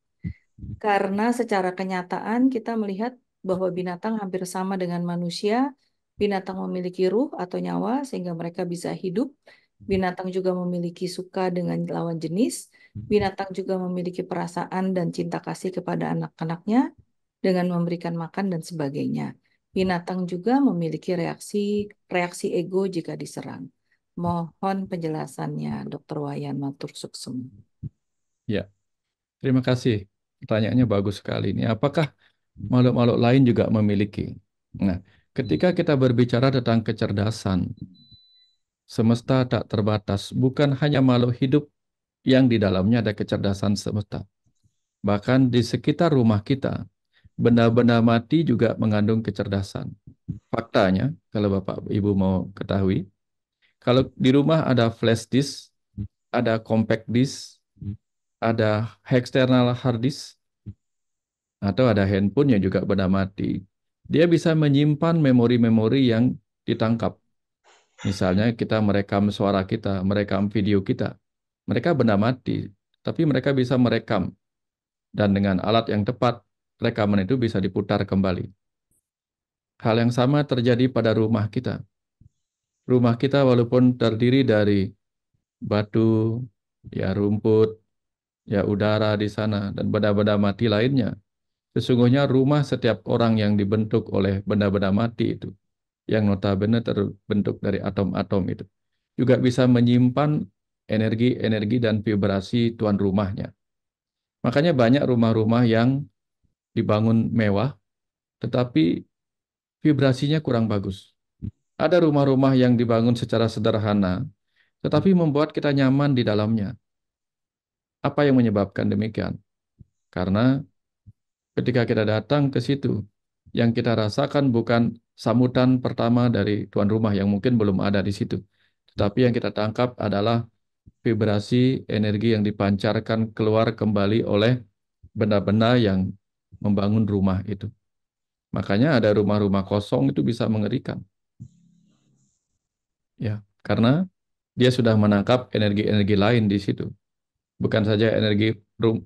Karena secara kenyataan kita melihat bahwa binatang hampir sama dengan manusia. Binatang memiliki ruh atau nyawa sehingga mereka bisa hidup. Binatang juga memiliki suka dengan lawan jenis. Binatang juga memiliki perasaan dan cinta kasih kepada anak-anaknya dengan memberikan makan dan sebagainya. Binatang juga memiliki reaksi reaksi ego jika diserang. Mohon penjelasannya, Dr. Wayan Matur Suksum. Ya, terima kasih. Pertanyaannya bagus sekali ini. Apakah makhluk-makhluk lain juga memiliki? Nah, ketika kita berbicara tentang kecerdasan, semesta tak terbatas, bukan hanya makhluk hidup yang di dalamnya ada kecerdasan semesta. Bahkan di sekitar rumah kita, benda-benda mati juga mengandung kecerdasan. Faktanya, kalau Bapak Ibu mau ketahui, kalau di rumah ada flash disk, ada compact disk, ada external hard disk, atau ada handphone yang juga benda mati. Dia bisa menyimpan memori-memori yang ditangkap. Misalnya kita merekam suara kita, merekam video kita. Mereka benda mati, tapi mereka bisa merekam. Dan dengan alat yang tepat, rekaman itu bisa diputar kembali. Hal yang sama terjadi pada rumah kita. Rumah kita walaupun terdiri dari batu, ya rumput, ya udara di sana, dan benda-benda mati lainnya. Sesungguhnya rumah setiap orang yang dibentuk oleh benda-benda mati itu, yang notabene terbentuk dari atom-atom itu, juga bisa menyimpan energi-energi dan vibrasi tuan rumahnya. Makanya banyak rumah-rumah yang dibangun mewah, tetapi vibrasinya kurang bagus. Ada rumah-rumah yang dibangun secara sederhana, tetapi membuat kita nyaman di dalamnya. Apa yang menyebabkan demikian? Karena ketika kita datang ke situ, yang kita rasakan bukan sambutan pertama dari tuan rumah yang mungkin belum ada di situ. Tetapi yang kita tangkap adalah vibrasi energi yang dipancarkan keluar kembali oleh benda-benda yang membangun rumah itu. Makanya ada rumah-rumah kosong itu bisa mengerikan. Ya, karena dia sudah menangkap energi-energi lain di situ. Bukan saja energi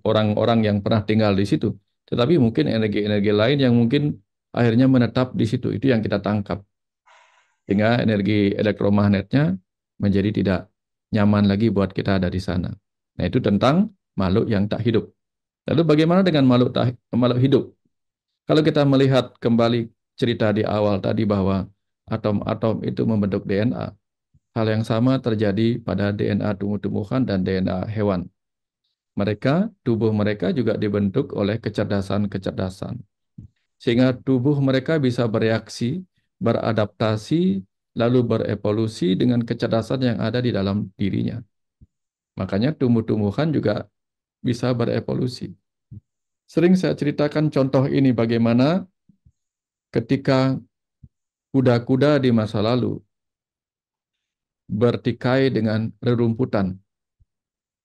orang-orang yang pernah tinggal di situ, tetapi mungkin energi-energi lain yang mungkin akhirnya menetap di situ. Itu yang kita tangkap. Sehingga energi elektromagnetnya menjadi tidak nyaman lagi buat kita ada di sana. Nah, itu tentang makhluk yang tak hidup. Lalu bagaimana dengan makhluk makhluk hidup? Kalau kita melihat kembali cerita di awal tadi bahwa atom-atom itu membentuk DNA. Hal yang sama terjadi pada DNA tumbuh-tumbuhan dan DNA hewan. Mereka, tubuh mereka juga dibentuk oleh kecerdasan-kecerdasan. Sehingga tubuh mereka bisa bereaksi, beradaptasi, lalu berevolusi dengan kecerdasan yang ada di dalam dirinya. Makanya tumbuh-tumbuhan juga bisa berevolusi. Sering saya ceritakan contoh ini bagaimana ketika kuda-kuda di masa lalu bertikai dengan rerumputan.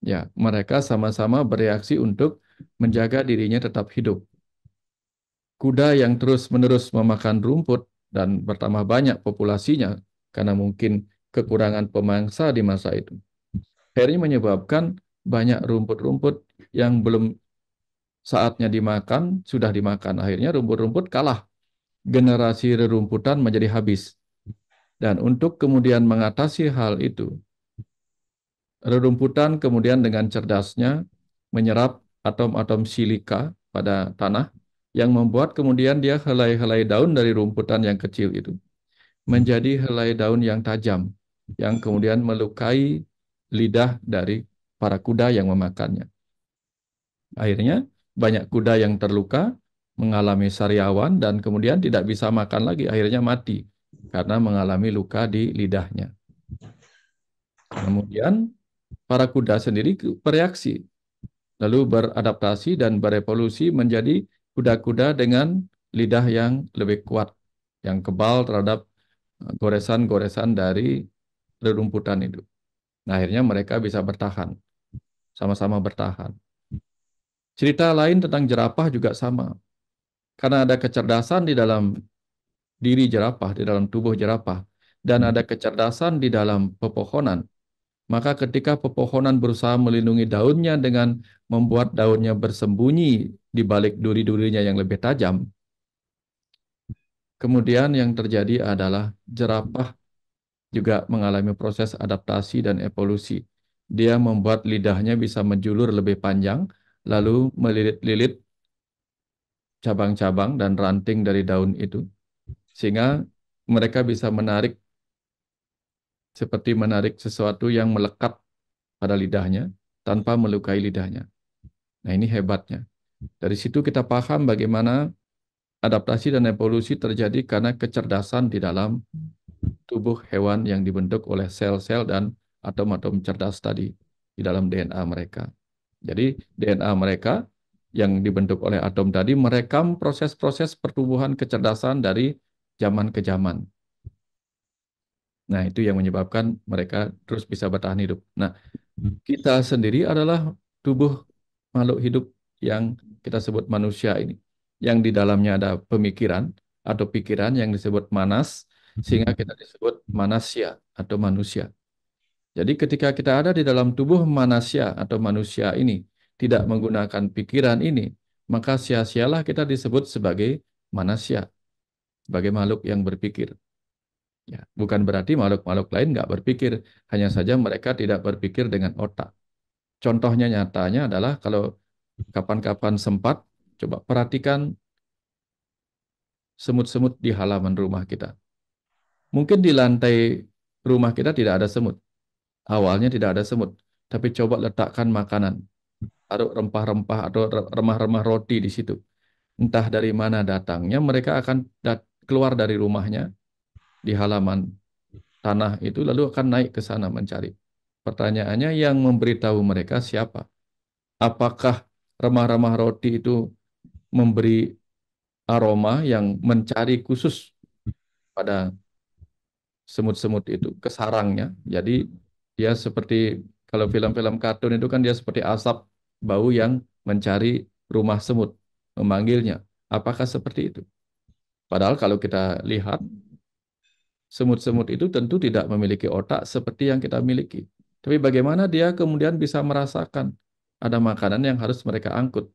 Ya, mereka sama-sama bereaksi untuk menjaga dirinya tetap hidup. Kuda yang terus-menerus memakan rumput dan bertambah banyak populasinya karena mungkin kekurangan pemangsa di masa itu. Akhirnya menyebabkan banyak rumput-rumput yang belum saatnya dimakan sudah dimakan. Akhirnya rumput-rumput kalah. Generasi rerumputan menjadi habis. Dan untuk kemudian mengatasi hal itu, rerumputan kemudian dengan cerdasnya menyerap atom-atom silika pada tanah yang membuat kemudian dia helai-helai daun dari rumputan yang kecil itu menjadi helai daun yang tajam yang kemudian melukai lidah dari para kuda yang memakannya. Akhirnya banyak kuda yang terluka, mengalami sariawan, dan kemudian tidak bisa makan lagi. Akhirnya mati karena mengalami luka di lidahnya. Kemudian para kuda sendiri bereaksi, lalu beradaptasi dan berevolusi menjadi kuda-kuda dengan lidah yang lebih kuat, yang kebal terhadap eh, goresan-goresan dari rerumputan itu. Nah, akhirnya mereka bisa bertahan, sama-sama bertahan. Cerita lain tentang jerapah juga sama. Karena ada kecerdasan di dalam diri jerapah, di dalam tubuh jerapah, dan ada kecerdasan di dalam pepohonan. Maka ketika pepohonan berusaha melindungi daunnya dengan membuat daunnya bersembunyi di balik duri-durinya yang lebih tajam, kemudian yang terjadi adalah jerapah juga mengalami proses adaptasi dan evolusi. Dia membuat lidahnya bisa menjulur lebih panjang, lalu melilit-lilit cabang-cabang dan ranting dari daun itu sehingga mereka bisa menarik seperti menarik sesuatu yang melekat pada lidahnya tanpa melukai lidahnya. Nah, ini hebatnya. Dari situ kita paham bagaimana adaptasi dan evolusi terjadi karena kecerdasan di dalam tubuh hewan yang dibentuk oleh sel-sel dan atom-atom cerdas tadi di dalam DNA mereka. Jadi DNA mereka yang dibentuk oleh atom tadi merekam proses-proses pertumbuhan kecerdasan dari zaman ke zaman. Nah, itu yang menyebabkan mereka terus bisa bertahan hidup. Nah, kita sendiri adalah tubuh makhluk hidup yang kita sebut manusia ini. Yang di dalamnya ada pemikiran atau pikiran yang disebut manas, sehingga kita disebut manusia atau manusia. Jadi ketika kita ada di dalam tubuh manusia atau manusia ini, tidak menggunakan pikiran ini, maka sia-sialah kita disebut sebagai manusia, sebagai makhluk yang berpikir. Ya, bukan berarti makhluk-makhluk lain nggak berpikir, hanya saja mereka tidak berpikir dengan otak. Contohnya nyatanya adalah kalau kapan-kapan sempat, coba perhatikan semut-semut di halaman rumah kita. Mungkin di lantai rumah kita tidak ada semut, Awalnya tidak ada semut, tapi coba letakkan makanan. Taruh rempah-rempah atau remah-remah roti di situ. Entah dari mana datangnya, mereka akan dat keluar dari rumahnya di halaman tanah itu lalu akan naik ke sana mencari. Pertanyaannya yang memberitahu mereka siapa? Apakah remah-remah roti itu memberi aroma yang mencari khusus pada semut-semut itu ke sarangnya. Jadi dia seperti kalau film-film kartun itu kan dia seperti asap bau yang mencari rumah semut, memanggilnya. Apakah seperti itu? Padahal kalau kita lihat semut-semut itu tentu tidak memiliki otak seperti yang kita miliki. Tapi bagaimana dia kemudian bisa merasakan ada makanan yang harus mereka angkut?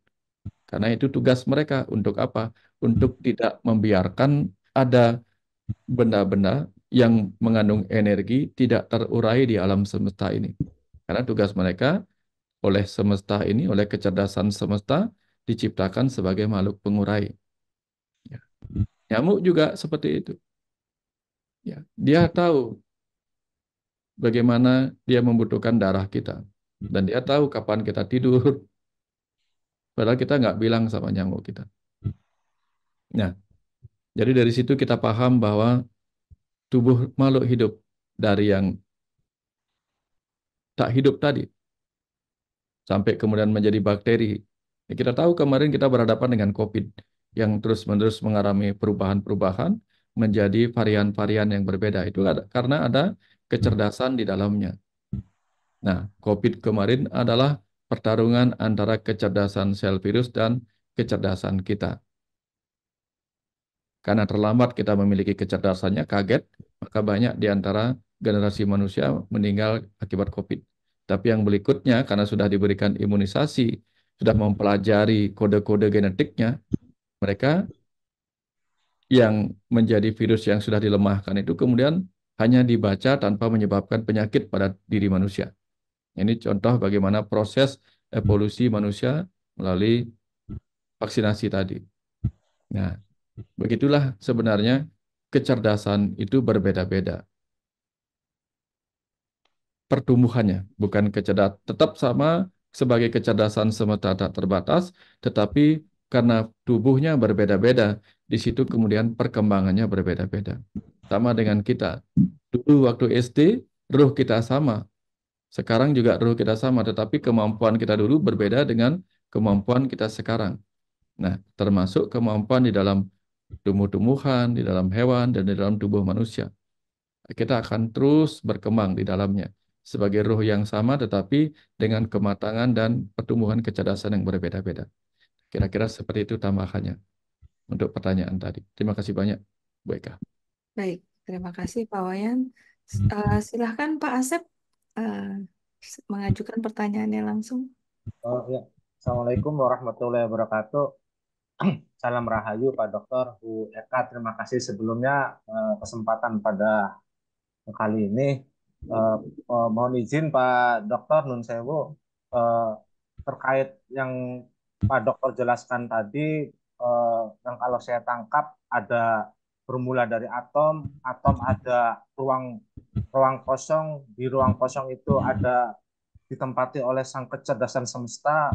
Karena itu tugas mereka untuk apa? Untuk tidak membiarkan ada benda-benda yang mengandung energi tidak terurai di alam semesta ini. Karena tugas mereka oleh semesta ini, oleh kecerdasan semesta, diciptakan sebagai makhluk pengurai. Ya. Nyamuk juga seperti itu. Ya. Dia tahu bagaimana dia membutuhkan darah kita. Dan dia tahu kapan kita tidur. Padahal kita nggak bilang sama nyamuk kita. Nah, jadi dari situ kita paham bahwa tubuh makhluk hidup dari yang tak hidup tadi sampai kemudian menjadi bakteri. Ya, kita tahu kemarin kita berhadapan dengan COVID yang terus-menerus mengalami perubahan-perubahan menjadi varian-varian yang berbeda. Itu karena ada kecerdasan di dalamnya. Nah, COVID kemarin adalah pertarungan antara kecerdasan sel virus dan kecerdasan kita. Karena terlambat kita memiliki kecerdasannya, kaget, maka banyak di antara generasi manusia meninggal akibat COVID. Tapi yang berikutnya, karena sudah diberikan imunisasi, sudah mempelajari kode-kode genetiknya, mereka yang menjadi virus yang sudah dilemahkan itu kemudian hanya dibaca tanpa menyebabkan penyakit pada diri manusia. Ini contoh bagaimana proses evolusi manusia melalui vaksinasi tadi. Nah, Begitulah sebenarnya kecerdasan itu berbeda-beda. Pertumbuhannya bukan kecerdasan tetap sama sebagai kecerdasan semata tak terbatas, tetapi karena tubuhnya berbeda-beda, di situ kemudian perkembangannya berbeda-beda. Sama dengan kita. Dulu waktu SD, ruh kita sama. Sekarang juga ruh kita sama, tetapi kemampuan kita dulu berbeda dengan kemampuan kita sekarang. Nah, termasuk kemampuan di dalam tumbuh-tumbuhan, di dalam hewan, dan di dalam tubuh manusia. Kita akan terus berkembang di dalamnya sebagai roh yang sama tetapi dengan kematangan dan pertumbuhan kecerdasan yang berbeda-beda. Kira-kira seperti itu tambahannya untuk pertanyaan tadi. Terima kasih banyak, Bu Eka. Baik, terima kasih Pak Wayan. Hmm. Uh, silahkan Pak Asep uh, mengajukan pertanyaannya langsung. Oh ya, Assalamualaikum warahmatullahi wabarakatuh. Salam Rahayu, Pak Dokter Bu Eka. Terima kasih sebelumnya eh, kesempatan pada kali ini. Eh, eh, mohon izin Pak Dokter Nunsewo terkait yang Pak Dokter jelaskan tadi, yang kalau saya tangkap ada bermula dari atom, atom ada ruang ruang kosong, di ruang kosong itu ada ditempati oleh sang kecerdasan semesta,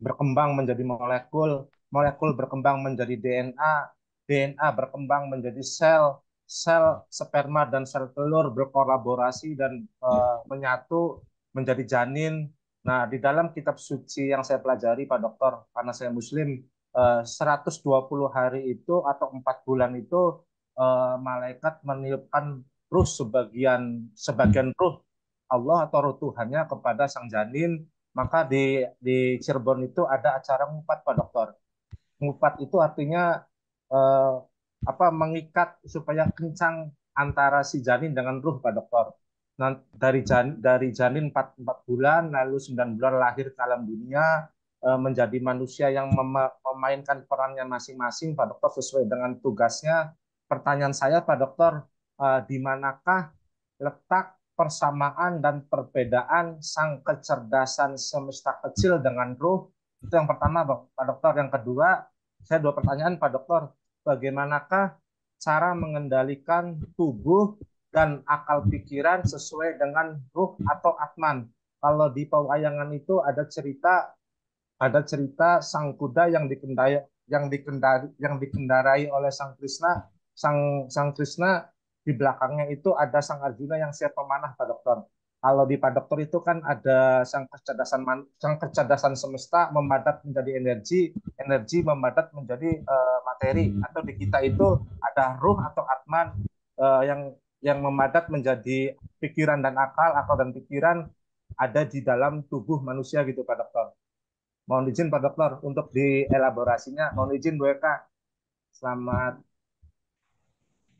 berkembang menjadi molekul, molekul berkembang menjadi DNA, DNA berkembang menjadi sel, sel sperma dan sel telur berkolaborasi dan uh, menyatu menjadi janin. Nah, di dalam kitab suci yang saya pelajari Pak Dokter, karena saya muslim, eh, uh, 120 hari itu atau 4 bulan itu uh, malaikat meniupkan ruh sebagian sebagian ruh Allah atau ruh Tuhannya kepada sang janin maka di di Cirebon itu ada acara empat, Pak Dokter ngupat itu artinya eh, apa mengikat supaya kencang antara si janin dengan ruh Pak Dokter. Nah, dari jan, dari janin 4, 4 bulan lalu 9 bulan lahir ke alam dunia eh, menjadi manusia yang mem memainkan perannya masing-masing Pak Dokter sesuai dengan tugasnya. Pertanyaan saya Pak Dokter, eh, di manakah letak persamaan dan perbedaan sang kecerdasan semesta kecil dengan ruh? Itu yang pertama Pak Dokter. Yang kedua, saya dua pertanyaan Pak Dokter. Bagaimanakah cara mengendalikan tubuh dan akal pikiran sesuai dengan ruh atau atman? Kalau di pewayangan itu ada cerita ada cerita sang kuda yang dikendai yang dikendari yang dikendarai oleh sang Krishna sang sang Krishna di belakangnya itu ada sang Arjuna yang siap pemanah Pak Dokter kalau di Pak Dokter itu kan ada sang kecerdasan man, sang kecerdasan semesta memadat menjadi energi, energi memadat menjadi uh, materi hmm. atau di kita itu ada ruh atau atman uh, yang yang memadat menjadi pikiran dan akal, akal dan pikiran ada di dalam tubuh manusia gitu Pak Dokter. Mohon izin Pak Dokter untuk dielaborasinya. Mohon izin Bu Eka. Selamat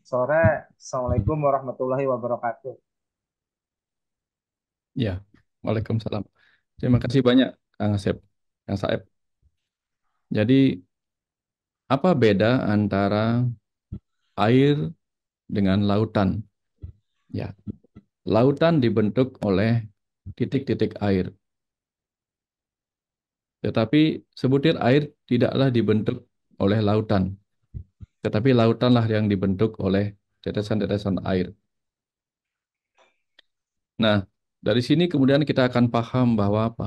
sore. Assalamualaikum warahmatullahi wabarakatuh. Ya, Waalaikumsalam. Terima kasih banyak Kang Asep, Kang Saep. Jadi apa beda antara air dengan lautan? Ya. Lautan dibentuk oleh titik-titik air. Tetapi sebutir air tidaklah dibentuk oleh lautan. Tetapi lautanlah yang dibentuk oleh tetesan-tetesan air. Nah, dari sini kemudian kita akan paham bahwa apa?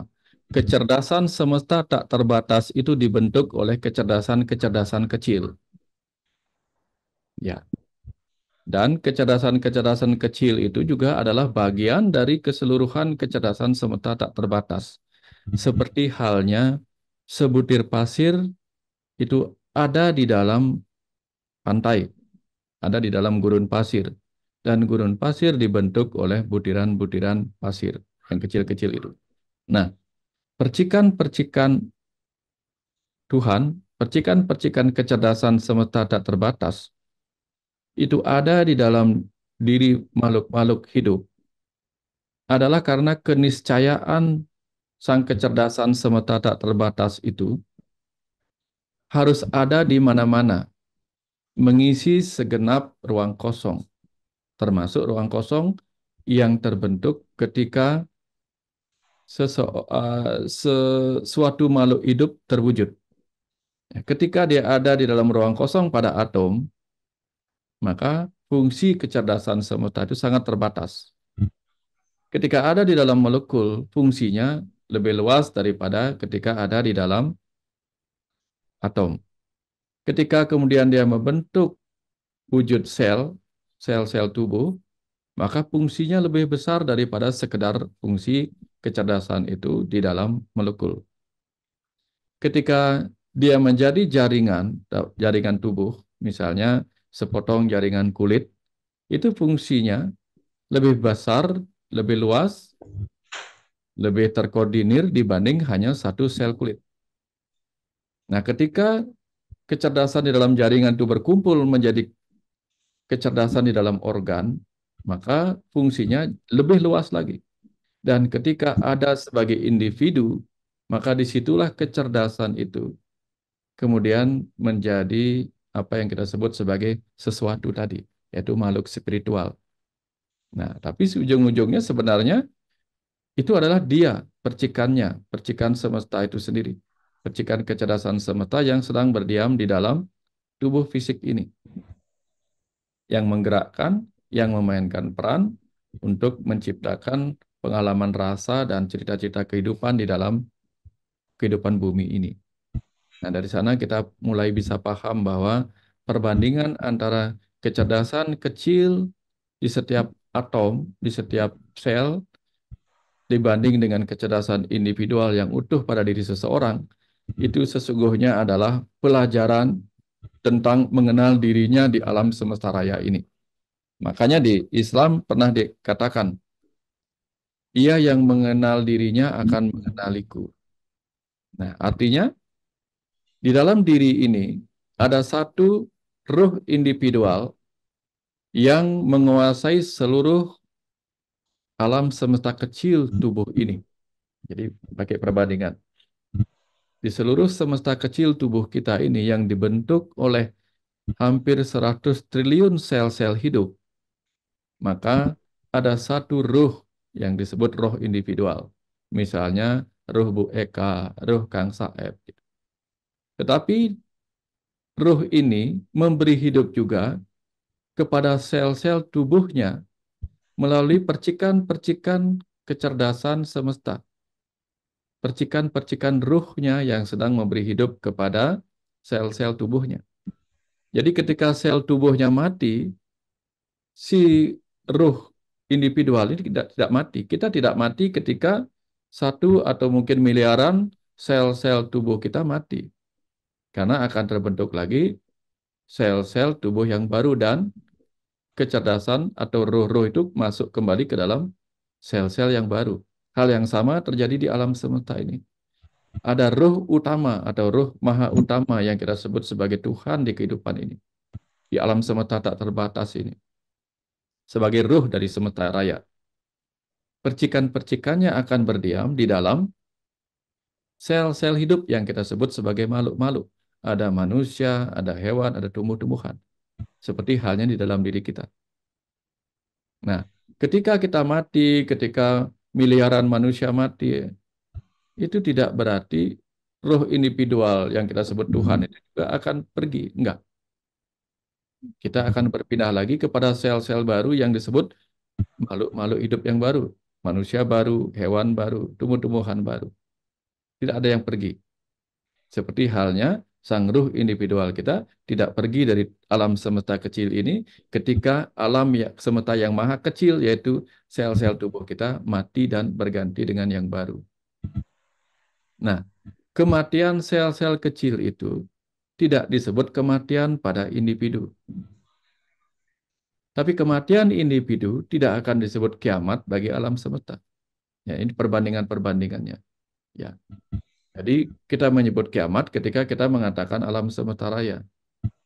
Kecerdasan semesta tak terbatas itu dibentuk oleh kecerdasan-kecerdasan kecil. Ya. Dan kecerdasan-kecerdasan kecil itu juga adalah bagian dari keseluruhan kecerdasan semesta tak terbatas. Hmm. Seperti halnya sebutir pasir itu ada di dalam pantai, ada di dalam gurun pasir dan gurun pasir dibentuk oleh butiran-butiran pasir yang kecil-kecil itu. Nah, percikan-percikan Tuhan, percikan-percikan kecerdasan semesta tak terbatas itu ada di dalam diri makhluk-makhluk hidup adalah karena keniscayaan sang kecerdasan semesta tak terbatas itu harus ada di mana-mana, mengisi segenap ruang kosong termasuk ruang kosong yang terbentuk ketika eh, sesuatu makhluk hidup terwujud. Ya, ketika dia ada di dalam ruang kosong pada atom, maka fungsi kecerdasan semesta itu sangat terbatas. Ketika ada di dalam molekul, fungsinya lebih luas daripada ketika ada di dalam atom. Ketika kemudian dia membentuk wujud sel, sel-sel tubuh, maka fungsinya lebih besar daripada sekedar fungsi kecerdasan itu di dalam molekul. Ketika dia menjadi jaringan, jaringan tubuh, misalnya sepotong jaringan kulit, itu fungsinya lebih besar, lebih luas, lebih terkoordinir dibanding hanya satu sel kulit. Nah, ketika kecerdasan di dalam jaringan itu berkumpul menjadi kecerdasan di dalam organ, maka fungsinya lebih luas lagi. Dan ketika ada sebagai individu, maka disitulah kecerdasan itu kemudian menjadi apa yang kita sebut sebagai sesuatu tadi, yaitu makhluk spiritual. Nah, tapi ujung-ujungnya sebenarnya itu adalah dia, percikannya, percikan semesta itu sendiri. Percikan kecerdasan semesta yang sedang berdiam di dalam tubuh fisik ini yang menggerakkan, yang memainkan peran untuk menciptakan pengalaman rasa dan cerita-cerita kehidupan di dalam kehidupan bumi ini. Nah, dari sana kita mulai bisa paham bahwa perbandingan antara kecerdasan kecil di setiap atom, di setiap sel, dibanding dengan kecerdasan individual yang utuh pada diri seseorang, itu sesungguhnya adalah pelajaran tentang mengenal dirinya di alam semesta raya ini. Makanya di Islam pernah dikatakan, ia yang mengenal dirinya akan mengenaliku. Nah, artinya di dalam diri ini ada satu ruh individual yang menguasai seluruh alam semesta kecil tubuh ini. Jadi pakai perbandingan di seluruh semesta kecil tubuh kita ini yang dibentuk oleh hampir 100 triliun sel-sel hidup, maka ada satu ruh yang disebut roh individual. Misalnya ruh Bu Eka, ruh Kang Saeb. Tetapi ruh ini memberi hidup juga kepada sel-sel tubuhnya melalui percikan-percikan kecerdasan semesta percikan-percikan ruhnya yang sedang memberi hidup kepada sel-sel tubuhnya. Jadi ketika sel tubuhnya mati, si ruh individual ini tidak tidak mati. Kita tidak mati ketika satu atau mungkin miliaran sel-sel tubuh kita mati. Karena akan terbentuk lagi sel-sel tubuh yang baru dan kecerdasan atau ruh-ruh itu masuk kembali ke dalam sel-sel yang baru. Hal yang sama terjadi di alam semesta ini. Ada ruh utama atau ruh maha utama yang kita sebut sebagai Tuhan di kehidupan ini. Di alam semesta tak terbatas ini. Sebagai ruh dari semesta raya. Percikan-percikannya akan berdiam di dalam sel-sel hidup yang kita sebut sebagai makhluk-makhluk. Ada manusia, ada hewan, ada tumbuh-tumbuhan. Seperti halnya di dalam diri kita. Nah, ketika kita mati, ketika miliaran manusia mati. Itu tidak berarti roh individual yang kita sebut Tuhan hmm. itu juga akan pergi. Enggak. Kita akan berpindah lagi kepada sel-sel baru yang disebut makhluk-makhluk hidup yang baru. Manusia baru, hewan baru, tumbuh-tumbuhan baru. Tidak ada yang pergi. Seperti halnya sang ruh individual kita tidak pergi dari alam semesta kecil ini ketika alam ya, semesta yang maha kecil yaitu sel-sel tubuh kita mati dan berganti dengan yang baru. Nah, kematian sel-sel kecil itu tidak disebut kematian pada individu. Tapi kematian individu tidak akan disebut kiamat bagi alam semesta. Ya, ini perbandingan-perbandingannya. Ya. Jadi kita menyebut kiamat ketika kita mengatakan alam semesta raya.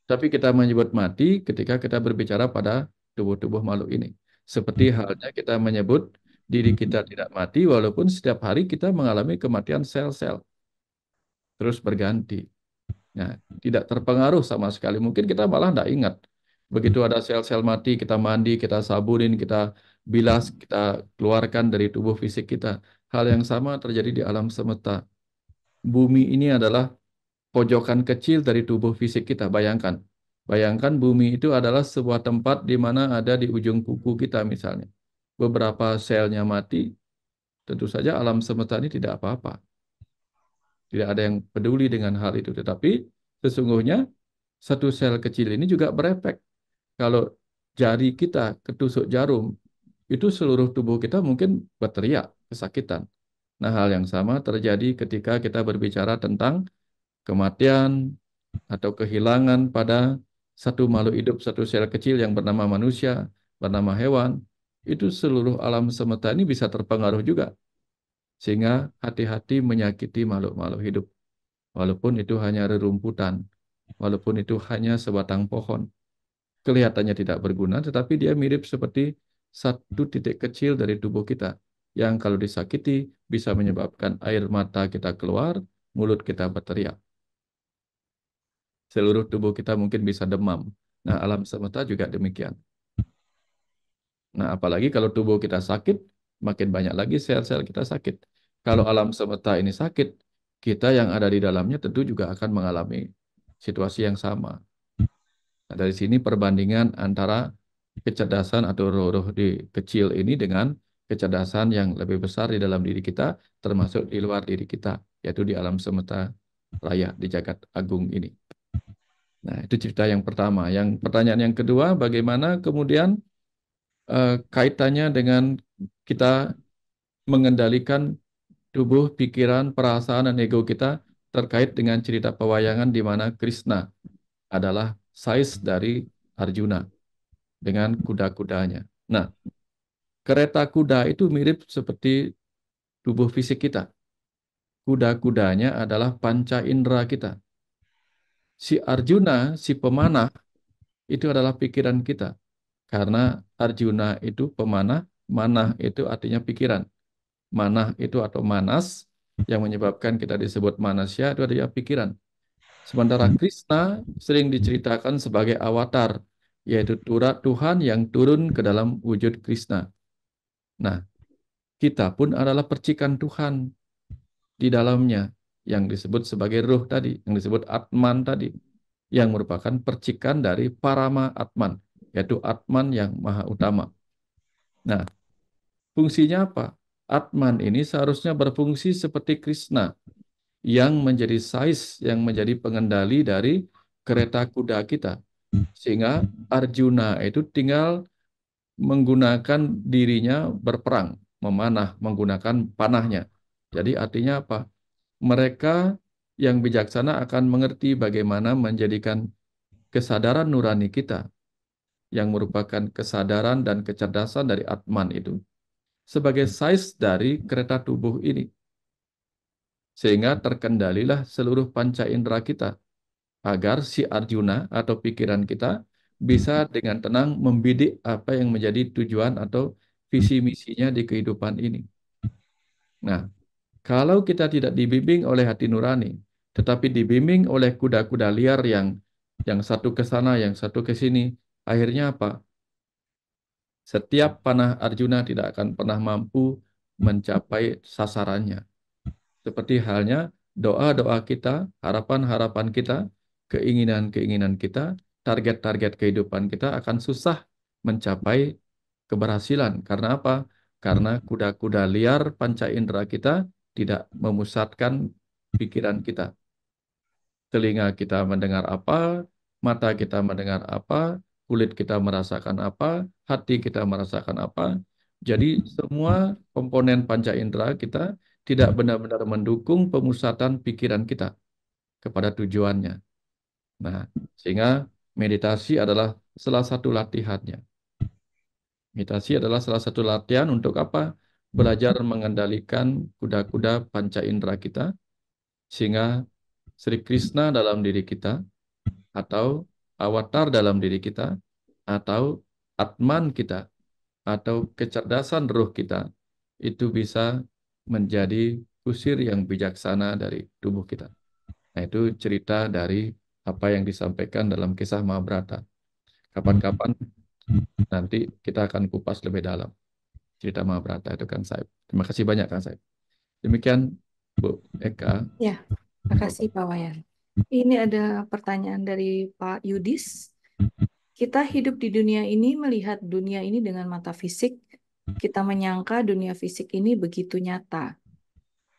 Tapi kita menyebut mati ketika kita berbicara pada tubuh-tubuh makhluk ini. Seperti halnya kita menyebut diri kita tidak mati walaupun setiap hari kita mengalami kematian sel-sel. Terus berganti. Nah, tidak terpengaruh sama sekali. Mungkin kita malah tidak ingat. Begitu ada sel-sel mati, kita mandi, kita sabunin, kita bilas, kita keluarkan dari tubuh fisik kita. Hal yang sama terjadi di alam semesta bumi ini adalah pojokan kecil dari tubuh fisik kita. Bayangkan, bayangkan bumi itu adalah sebuah tempat di mana ada di ujung kuku kita misalnya. Beberapa selnya mati, tentu saja alam semesta ini tidak apa-apa. Tidak ada yang peduli dengan hal itu. Tetapi sesungguhnya satu sel kecil ini juga berefek. Kalau jari kita ketusuk jarum, itu seluruh tubuh kita mungkin berteriak kesakitan. Nah, hal yang sama terjadi ketika kita berbicara tentang kematian atau kehilangan pada satu makhluk hidup, satu sel kecil yang bernama manusia, bernama hewan, itu seluruh alam semesta ini bisa terpengaruh juga. Sehingga hati-hati menyakiti makhluk-makhluk hidup. Walaupun itu hanya rerumputan, walaupun itu hanya sebatang pohon. Kelihatannya tidak berguna, tetapi dia mirip seperti satu titik kecil dari tubuh kita yang kalau disakiti bisa hmm. menyebabkan air mata kita keluar, mulut kita berteriak. Seluruh tubuh kita mungkin bisa demam. Nah, alam semesta juga demikian. Nah, apalagi kalau tubuh kita sakit, makin banyak lagi sel-sel kita sakit. Kalau alam semesta ini sakit, kita yang ada di dalamnya tentu juga akan mengalami situasi yang sama. Nah, dari sini perbandingan antara kecerdasan atau roh-roh di kecil ini dengan kecerdasan yang lebih besar di dalam diri kita, termasuk di luar diri kita, yaitu di alam semesta raya, di jagat agung ini. Nah, itu cerita yang pertama. Yang pertanyaan yang kedua, bagaimana kemudian eh, kaitannya dengan kita mengendalikan tubuh, pikiran, perasaan, dan ego kita terkait dengan cerita pewayangan di mana Krishna adalah size dari Arjuna dengan kuda-kudanya. Nah, kereta kuda itu mirip seperti tubuh fisik kita. Kuda-kudanya adalah panca indera kita. Si Arjuna, si pemanah, itu adalah pikiran kita. Karena Arjuna itu pemanah, manah itu artinya pikiran. Manah itu atau manas, yang menyebabkan kita disebut manusia itu adalah pikiran. Sementara Krishna sering diceritakan sebagai avatar, yaitu Tuhan yang turun ke dalam wujud Krishna. Nah, kita pun adalah percikan Tuhan di dalamnya yang disebut sebagai ruh tadi, yang disebut atman tadi, yang merupakan percikan dari parama atman, yaitu atman yang maha utama. Nah, fungsinya apa? Atman ini seharusnya berfungsi seperti Krishna yang menjadi sais, yang menjadi pengendali dari kereta kuda kita. Sehingga Arjuna itu tinggal menggunakan dirinya berperang, memanah menggunakan panahnya. Jadi artinya apa? Mereka yang bijaksana akan mengerti bagaimana menjadikan kesadaran nurani kita yang merupakan kesadaran dan kecerdasan dari Atman itu sebagai size dari kereta tubuh ini. Sehingga terkendalilah seluruh panca indera kita agar si Arjuna atau pikiran kita bisa dengan tenang membidik apa yang menjadi tujuan atau visi misinya di kehidupan ini. Nah, kalau kita tidak dibimbing oleh hati nurani, tetapi dibimbing oleh kuda-kuda liar yang yang satu ke sana, yang satu ke sini, akhirnya apa? Setiap panah Arjuna tidak akan pernah mampu mencapai sasarannya. Seperti halnya doa-doa kita, harapan-harapan kita, keinginan-keinginan kita target-target kehidupan kita akan susah mencapai keberhasilan. Karena apa? Karena kuda-kuda liar panca indera kita tidak memusatkan pikiran kita. Telinga kita mendengar apa, mata kita mendengar apa, kulit kita merasakan apa, hati kita merasakan apa. Jadi semua komponen panca indera kita tidak benar-benar mendukung pemusatan pikiran kita kepada tujuannya. Nah, sehingga Meditasi adalah salah satu latihannya. Meditasi adalah salah satu latihan untuk apa? Belajar mengendalikan kuda-kuda panca indera kita sehingga Sri Krishna dalam diri kita atau avatar dalam diri kita atau atman kita atau kecerdasan roh kita itu bisa menjadi kusir yang bijaksana dari tubuh kita. Nah, itu cerita dari apa yang disampaikan dalam kisah Mahabharata. Kapan-kapan hmm. nanti kita akan kupas lebih dalam cerita Mahabharata itu kan saya. Terima kasih banyak kan saya. Demikian Bu Eka. Ya, terima kasih Pak Wayan. Ini ada pertanyaan dari Pak Yudis. Kita hidup di dunia ini melihat dunia ini dengan mata fisik. Kita menyangka dunia fisik ini begitu nyata.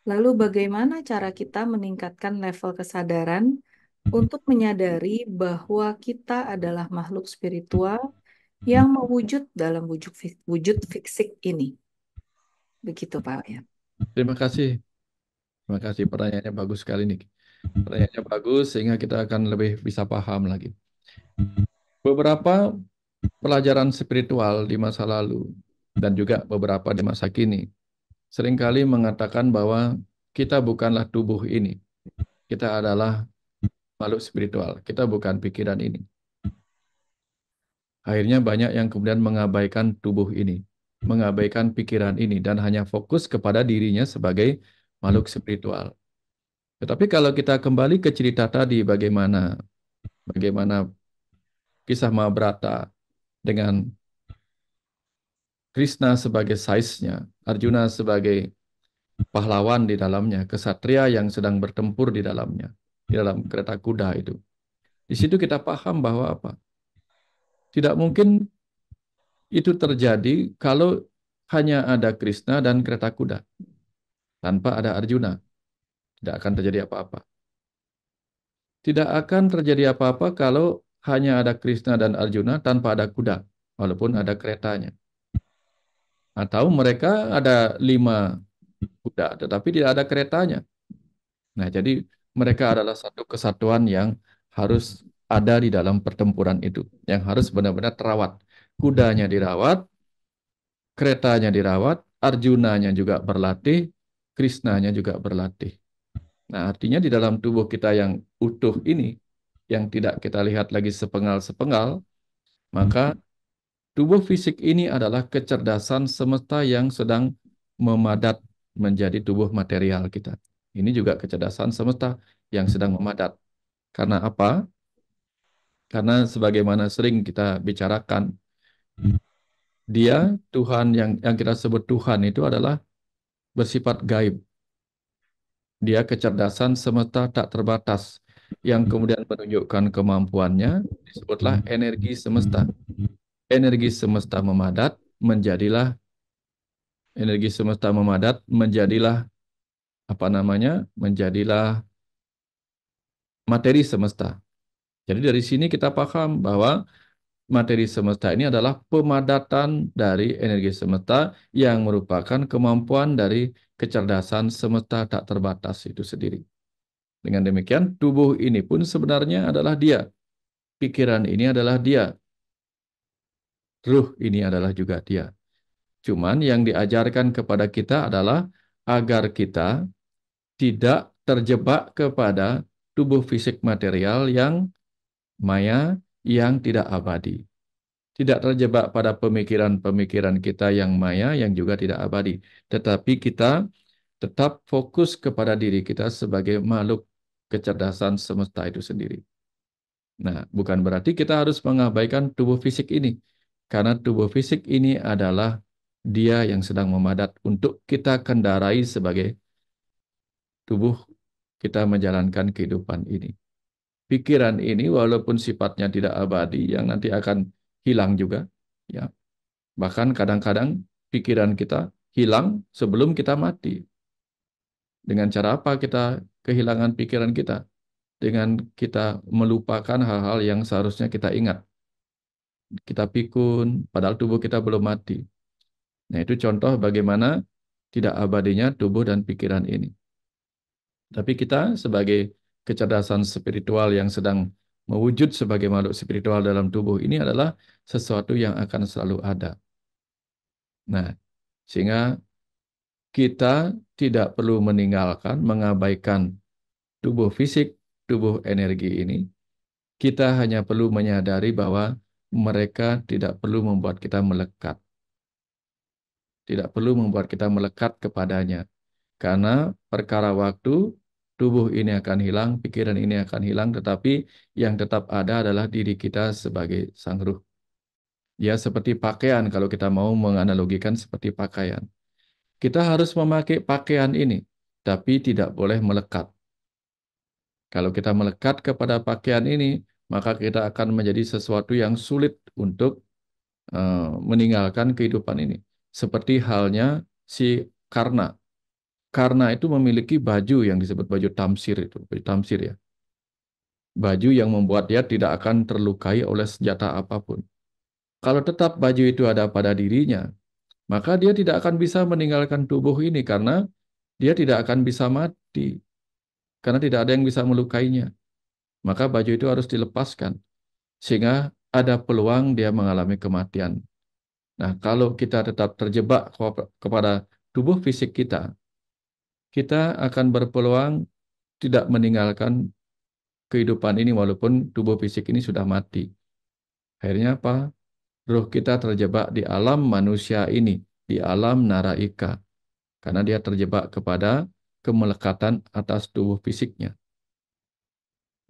Lalu bagaimana cara kita meningkatkan level kesadaran untuk menyadari bahwa kita adalah makhluk spiritual yang hmm. mewujud dalam wujud wujud fisik ini. Begitu Pak ya. Terima kasih. Terima kasih pertanyaannya bagus sekali nih. Pertanyaannya bagus sehingga kita akan lebih bisa paham lagi. Beberapa pelajaran spiritual di masa lalu dan juga beberapa di masa kini seringkali mengatakan bahwa kita bukanlah tubuh ini. Kita adalah makhluk spiritual. Kita bukan pikiran ini. Akhirnya banyak yang kemudian mengabaikan tubuh ini, mengabaikan pikiran ini, dan hanya fokus kepada dirinya sebagai makhluk spiritual. Tetapi kalau kita kembali ke cerita tadi bagaimana bagaimana kisah Mahabharata dengan Krishna sebagai saisnya, Arjuna sebagai pahlawan di dalamnya, kesatria yang sedang bertempur di dalamnya di dalam kereta kuda itu. Di situ kita paham bahwa apa? Tidak mungkin itu terjadi kalau hanya ada Krishna dan kereta kuda. Tanpa ada Arjuna, tidak akan terjadi apa-apa. Tidak akan terjadi apa-apa kalau hanya ada Krishna dan Arjuna tanpa ada kuda, walaupun ada keretanya. Atau mereka ada lima kuda, tetapi tidak ada keretanya. Nah, jadi mereka adalah satu kesatuan yang harus ada di dalam pertempuran itu, yang harus benar-benar terawat. Kudanya dirawat, keretanya dirawat, Arjunanya juga berlatih, Krishnanya juga berlatih. Nah, artinya di dalam tubuh kita yang utuh ini, yang tidak kita lihat lagi sepenggal-sepenggal, maka tubuh fisik ini adalah kecerdasan semesta yang sedang memadat menjadi tubuh material kita. Ini juga kecerdasan semesta yang sedang memadat. Karena apa? Karena sebagaimana sering kita bicarakan, dia Tuhan yang yang kita sebut Tuhan itu adalah bersifat gaib. Dia kecerdasan semesta tak terbatas yang kemudian menunjukkan kemampuannya disebutlah energi semesta. Energi semesta memadat menjadilah energi semesta memadat menjadilah apa namanya menjadilah materi semesta. Jadi dari sini kita paham bahwa materi semesta ini adalah pemadatan dari energi semesta yang merupakan kemampuan dari kecerdasan semesta tak terbatas itu sendiri. Dengan demikian, tubuh ini pun sebenarnya adalah dia. Pikiran ini adalah dia. Ruh ini adalah juga dia. Cuman yang diajarkan kepada kita adalah agar kita tidak terjebak kepada tubuh fisik material yang maya, yang tidak abadi. Tidak terjebak pada pemikiran-pemikiran kita yang maya, yang juga tidak abadi. Tetapi kita tetap fokus kepada diri kita sebagai makhluk kecerdasan semesta itu sendiri. Nah, bukan berarti kita harus mengabaikan tubuh fisik ini. Karena tubuh fisik ini adalah dia yang sedang memadat untuk kita kendarai sebagai tubuh kita menjalankan kehidupan ini. Pikiran ini walaupun sifatnya tidak abadi yang nanti akan hilang juga, ya. Bahkan kadang-kadang pikiran kita hilang sebelum kita mati. Dengan cara apa kita kehilangan pikiran kita? Dengan kita melupakan hal-hal yang seharusnya kita ingat. Kita pikun, padahal tubuh kita belum mati. Nah, itu contoh bagaimana tidak abadinya tubuh dan pikiran ini. Tapi kita sebagai kecerdasan spiritual yang sedang mewujud sebagai makhluk spiritual dalam tubuh ini adalah sesuatu yang akan selalu ada. Nah, sehingga kita tidak perlu meninggalkan, mengabaikan tubuh fisik, tubuh energi ini. Kita hanya perlu menyadari bahwa mereka tidak perlu membuat kita melekat. Tidak perlu membuat kita melekat kepadanya. Karena perkara waktu, tubuh ini akan hilang, pikiran ini akan hilang, tetapi yang tetap ada adalah diri kita sebagai sang ruh. Ya, seperti pakaian, kalau kita mau menganalogikan seperti pakaian. Kita harus memakai pakaian ini, tapi tidak boleh melekat. Kalau kita melekat kepada pakaian ini, maka kita akan menjadi sesuatu yang sulit untuk uh, meninggalkan kehidupan ini. Seperti halnya si karna karena itu memiliki baju yang disebut baju tamsir itu, baju tamsir ya. Baju yang membuat dia tidak akan terlukai oleh senjata apapun. Kalau tetap baju itu ada pada dirinya, maka dia tidak akan bisa meninggalkan tubuh ini karena dia tidak akan bisa mati. Karena tidak ada yang bisa melukainya. Maka baju itu harus dilepaskan. Sehingga ada peluang dia mengalami kematian. Nah, kalau kita tetap terjebak kepada tubuh fisik kita, kita akan berpeluang tidak meninggalkan kehidupan ini walaupun tubuh fisik ini sudah mati. Akhirnya apa? Ruh kita terjebak di alam manusia ini, di alam naraika. Karena dia terjebak kepada kemelekatan atas tubuh fisiknya.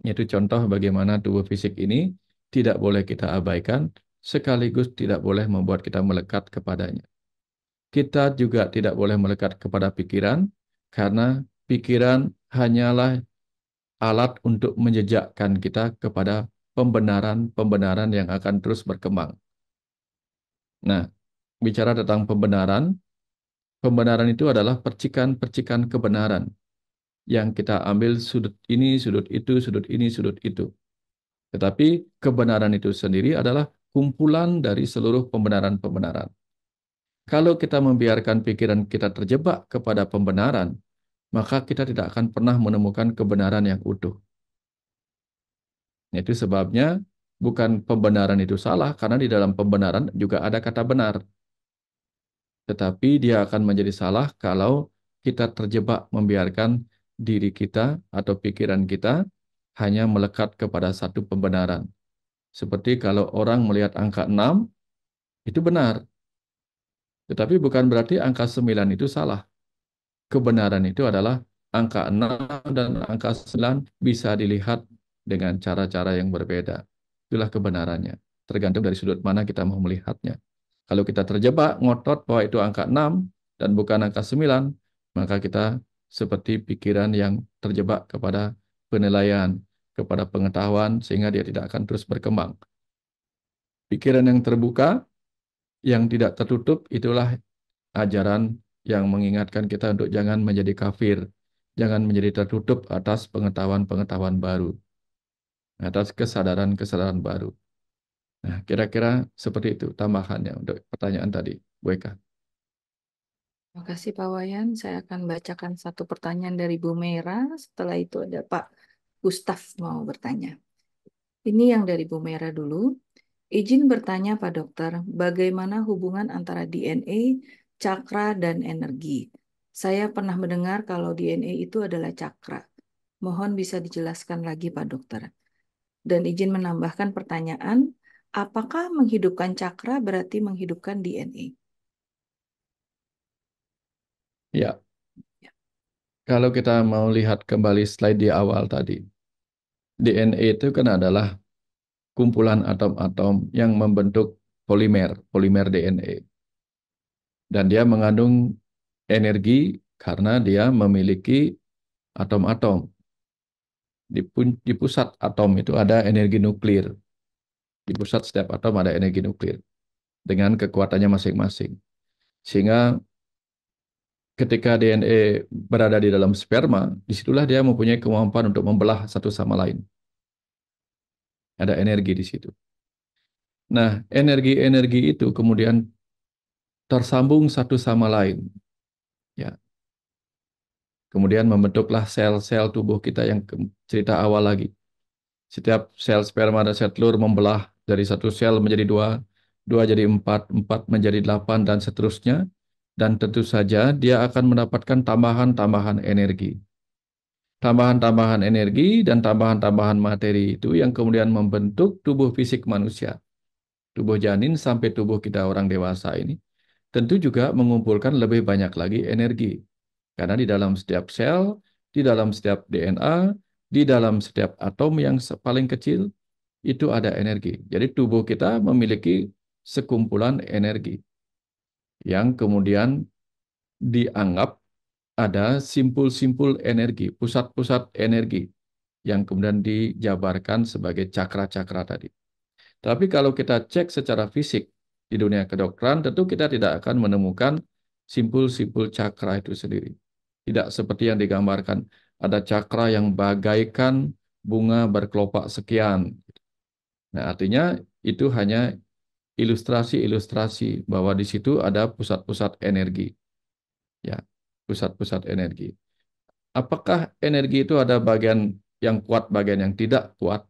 Itu contoh bagaimana tubuh fisik ini tidak boleh kita abaikan, sekaligus tidak boleh membuat kita melekat kepadanya. Kita juga tidak boleh melekat kepada pikiran, karena pikiran hanyalah alat untuk menjejakkan kita kepada pembenaran-pembenaran yang akan terus berkembang. Nah, bicara tentang pembenaran, pembenaran itu adalah percikan-percikan kebenaran yang kita ambil sudut ini, sudut itu, sudut ini, sudut itu. Tetapi kebenaran itu sendiri adalah kumpulan dari seluruh pembenaran-pembenaran. Kalau kita membiarkan pikiran kita terjebak kepada pembenaran, maka kita tidak akan pernah menemukan kebenaran yang utuh. Itu sebabnya bukan pembenaran itu salah, karena di dalam pembenaran juga ada kata benar. Tetapi dia akan menjadi salah kalau kita terjebak membiarkan diri kita atau pikiran kita hanya melekat kepada satu pembenaran. Seperti kalau orang melihat angka 6, itu benar. Tetapi bukan berarti angka 9 itu salah. Kebenaran itu adalah angka 6 dan angka 9 bisa dilihat dengan cara-cara yang berbeda. Itulah kebenarannya. Tergantung dari sudut mana kita mau melihatnya. Kalau kita terjebak, ngotot bahwa itu angka 6 dan bukan angka 9, maka kita seperti pikiran yang terjebak kepada penilaian, kepada pengetahuan, sehingga dia tidak akan terus berkembang. Pikiran yang terbuka yang tidak tertutup itulah ajaran yang mengingatkan kita untuk jangan menjadi kafir, jangan menjadi tertutup atas pengetahuan-pengetahuan baru, atas kesadaran-kesadaran baru. Nah, kira-kira seperti itu tambahannya untuk pertanyaan tadi, Bu Eka. Terima kasih Pak Wayan. Saya akan bacakan satu pertanyaan dari Bu Mera. Setelah itu ada Pak Gustaf mau bertanya. Ini yang dari Bu Mera dulu. Izin bertanya Pak Dokter, bagaimana hubungan antara DNA, cakra, dan energi? Saya pernah mendengar kalau DNA itu adalah cakra. Mohon bisa dijelaskan lagi Pak Dokter. Dan izin menambahkan pertanyaan, apakah menghidupkan cakra berarti menghidupkan DNA? Ya. ya. Kalau kita mau lihat kembali slide di awal tadi, DNA itu kan adalah kumpulan atom-atom yang membentuk polimer, polimer DNA. Dan dia mengandung energi karena dia memiliki atom-atom. Di, di pusat atom itu ada energi nuklir. Di pusat setiap atom ada energi nuklir dengan kekuatannya masing-masing. Sehingga ketika DNA berada di dalam sperma, disitulah dia mempunyai kemampuan untuk membelah satu sama lain. Ada energi di situ. Nah, energi-energi itu kemudian tersambung satu sama lain. Ya. Kemudian membentuklah sel-sel tubuh kita yang cerita awal lagi. Setiap sel sperma dan sel telur membelah dari satu sel menjadi dua, dua jadi empat, empat menjadi delapan, dan seterusnya. Dan tentu saja dia akan mendapatkan tambahan-tambahan energi tambahan-tambahan energi dan tambahan-tambahan materi itu yang kemudian membentuk tubuh fisik manusia. Tubuh janin sampai tubuh kita orang dewasa ini tentu juga mengumpulkan lebih banyak lagi energi. Karena di dalam setiap sel, di dalam setiap DNA, di dalam setiap atom yang paling kecil itu ada energi. Jadi tubuh kita memiliki sekumpulan energi yang kemudian dianggap ada simpul-simpul energi, pusat-pusat energi yang kemudian dijabarkan sebagai cakra-cakra tadi. Tapi kalau kita cek secara fisik di dunia kedokteran, tentu kita tidak akan menemukan simpul-simpul cakra itu sendiri. Tidak seperti yang digambarkan, ada cakra yang bagaikan bunga berkelopak sekian. Nah, artinya itu hanya ilustrasi-ilustrasi bahwa di situ ada pusat-pusat energi. Ya, pusat-pusat energi. Apakah energi itu ada bagian yang kuat, bagian yang tidak kuat?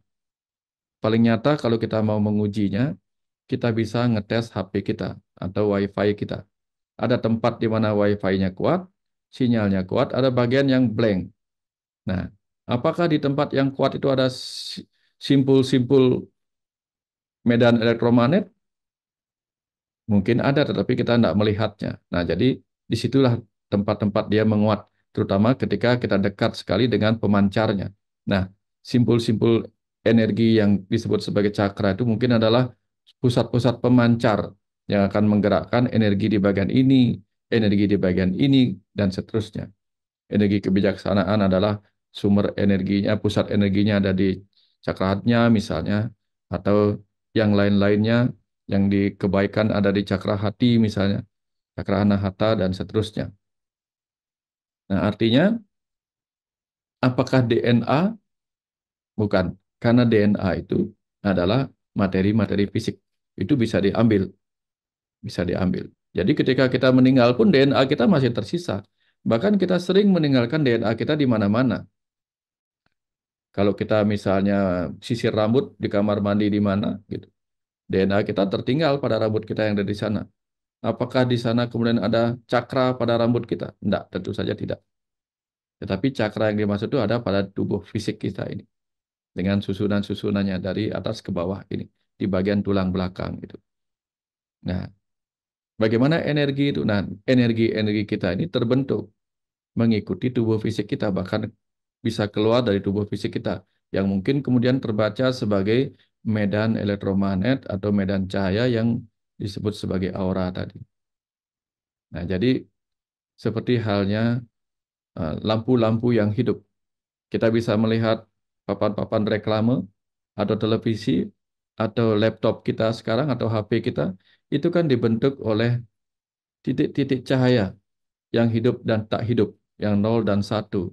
Paling nyata kalau kita mau mengujinya, kita bisa ngetes HP kita atau WiFi kita. Ada tempat di mana WiFi-nya kuat, sinyalnya kuat, ada bagian yang blank. Nah, apakah di tempat yang kuat itu ada simpul-simpul medan elektromagnet? Mungkin ada, tetapi kita tidak melihatnya. Nah, jadi disitulah tempat-tempat dia menguat, terutama ketika kita dekat sekali dengan pemancarnya. Nah, simpul-simpul energi yang disebut sebagai cakra itu mungkin adalah pusat-pusat pemancar yang akan menggerakkan energi di bagian ini, energi di bagian ini, dan seterusnya. Energi kebijaksanaan adalah sumber energinya, pusat energinya ada di cakra misalnya, atau yang lain-lainnya, yang dikebaikan ada di cakra hati misalnya, cakra anahata, dan seterusnya. Nah, artinya apakah DNA? Bukan, karena DNA itu adalah materi-materi fisik. Itu bisa diambil. Bisa diambil. Jadi ketika kita meninggal pun DNA kita masih tersisa. Bahkan kita sering meninggalkan DNA kita di mana-mana. Kalau kita misalnya sisir rambut di kamar mandi di mana gitu. DNA kita tertinggal pada rambut kita yang ada di sana. Apakah di sana kemudian ada cakra pada rambut kita? Tidak, tentu saja tidak. Tetapi cakra yang dimaksud itu ada pada tubuh fisik kita ini. Dengan susunan-susunannya dari atas ke bawah ini. Di bagian tulang belakang itu. Nah, bagaimana energi itu? Nah, energi-energi kita ini terbentuk mengikuti tubuh fisik kita. Bahkan bisa keluar dari tubuh fisik kita. Yang mungkin kemudian terbaca sebagai medan elektromagnet atau medan cahaya yang disebut sebagai aura tadi. Nah, jadi seperti halnya eh, lampu-lampu yang hidup. Kita bisa melihat papan-papan reklame atau televisi atau laptop kita sekarang atau HP kita itu kan dibentuk oleh titik-titik cahaya yang hidup dan tak hidup, yang nol dan satu.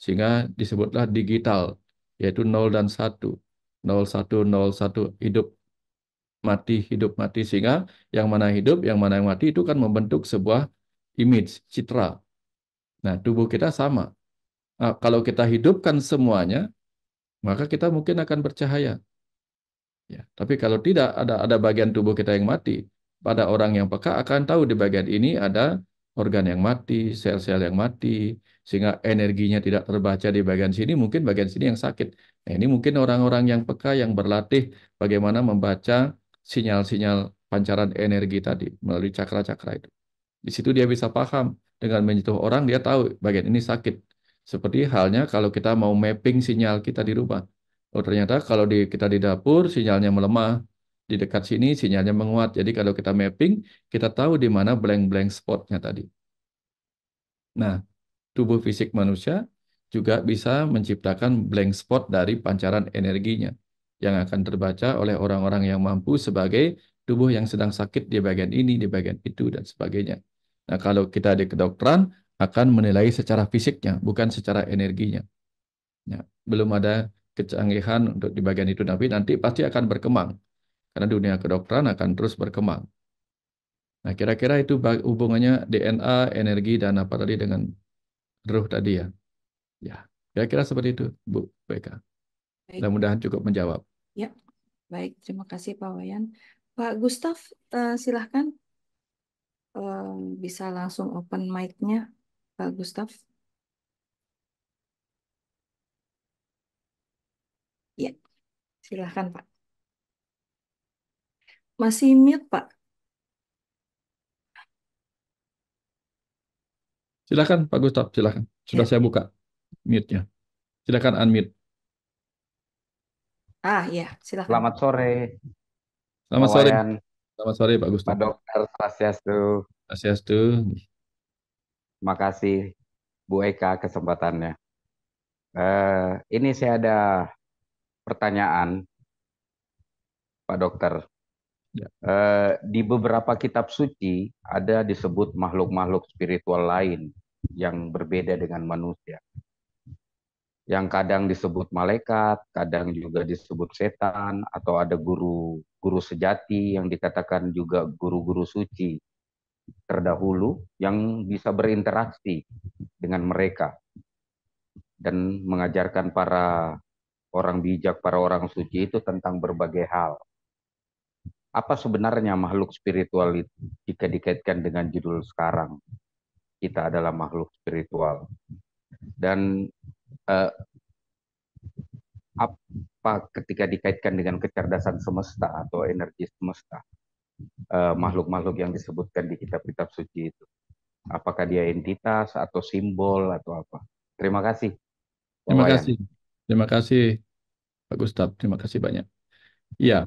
Sehingga disebutlah digital, yaitu nol dan satu. nol satu nol satu hidup mati, hidup mati sehingga yang mana hidup, yang mana yang mati itu kan membentuk sebuah image, citra. Nah, tubuh kita sama. Nah, kalau kita hidupkan semuanya, maka kita mungkin akan bercahaya. Ya, tapi kalau tidak ada ada bagian tubuh kita yang mati, pada orang yang peka akan tahu di bagian ini ada organ yang mati, sel-sel yang mati, sehingga energinya tidak terbaca di bagian sini, mungkin bagian sini yang sakit. Nah, ini mungkin orang-orang yang peka yang berlatih bagaimana membaca sinyal-sinyal pancaran energi tadi melalui cakra-cakra itu. Di situ dia bisa paham dengan menyentuh orang dia tahu bagian ini sakit. Seperti halnya kalau kita mau mapping sinyal kita di rumah. Oh ternyata kalau di, kita di dapur sinyalnya melemah, di dekat sini sinyalnya menguat. Jadi kalau kita mapping, kita tahu di mana blank-blank spotnya tadi. Nah, tubuh fisik manusia juga bisa menciptakan blank spot dari pancaran energinya yang akan terbaca oleh orang-orang yang mampu sebagai tubuh yang sedang sakit di bagian ini, di bagian itu, dan sebagainya. Nah, kalau kita di kedokteran, akan menilai secara fisiknya, bukan secara energinya. Ya, belum ada kecanggihan untuk di bagian itu, tapi nanti pasti akan berkembang. Karena dunia kedokteran akan terus berkembang. Nah, kira-kira itu hubungannya DNA, energi, dan apa tadi dengan ruh tadi ya. Ya, kira-kira seperti itu, Bu Beka. Mudah-mudahan cukup menjawab. Ya, baik. Terima kasih Pak Wayan. Pak Gustaf, eh, silahkan bisa langsung open mic-nya, Pak Gustaf. Ya, silahkan Pak. Masih mute Pak. Silakan Pak Gustaf, silakan. Sudah ya. saya buka mute-nya. Silakan unmute. Ah, iya, silakan. Selamat sore. Selamat sore. Selamat sore Pak Gusto. Pak Dokter Swastiastu. Swastiastu. Terima kasih Bu Eka kesempatannya. Eh, ini saya ada pertanyaan Pak Dokter. Ya. Eh, di beberapa kitab suci ada disebut makhluk-makhluk spiritual lain yang berbeda dengan manusia yang kadang disebut malaikat, kadang juga disebut setan, atau ada guru guru sejati yang dikatakan juga guru-guru suci terdahulu yang bisa berinteraksi dengan mereka dan mengajarkan para orang bijak, para orang suci itu tentang berbagai hal. Apa sebenarnya makhluk spiritual itu jika dikaitkan dengan judul sekarang? Kita adalah makhluk spiritual. Dan eh, apa ketika dikaitkan dengan kecerdasan semesta atau energi semesta makhluk eh, makhluk-makhluk yang disebutkan di kitab-kitab suci itu apakah dia entitas atau simbol atau apa terima kasih terima Wayan. kasih terima kasih Pak Gustaf terima kasih banyak ya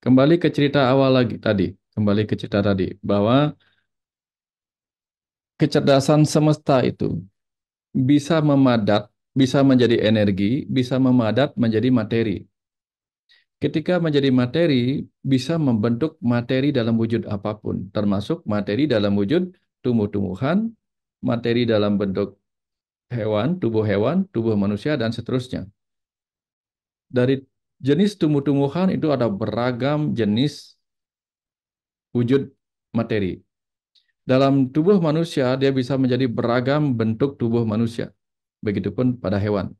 kembali ke cerita awal lagi tadi kembali ke cerita tadi bahwa kecerdasan semesta itu bisa memadat bisa menjadi energi, bisa memadat menjadi materi. Ketika menjadi materi, bisa membentuk materi dalam wujud apapun, termasuk materi dalam wujud tumbuh-tumbuhan, materi dalam bentuk hewan, tubuh hewan, tubuh manusia, dan seterusnya. Dari jenis tumbuh-tumbuhan itu ada beragam jenis wujud materi. Dalam tubuh manusia, dia bisa menjadi beragam bentuk tubuh manusia begitupun pada hewan.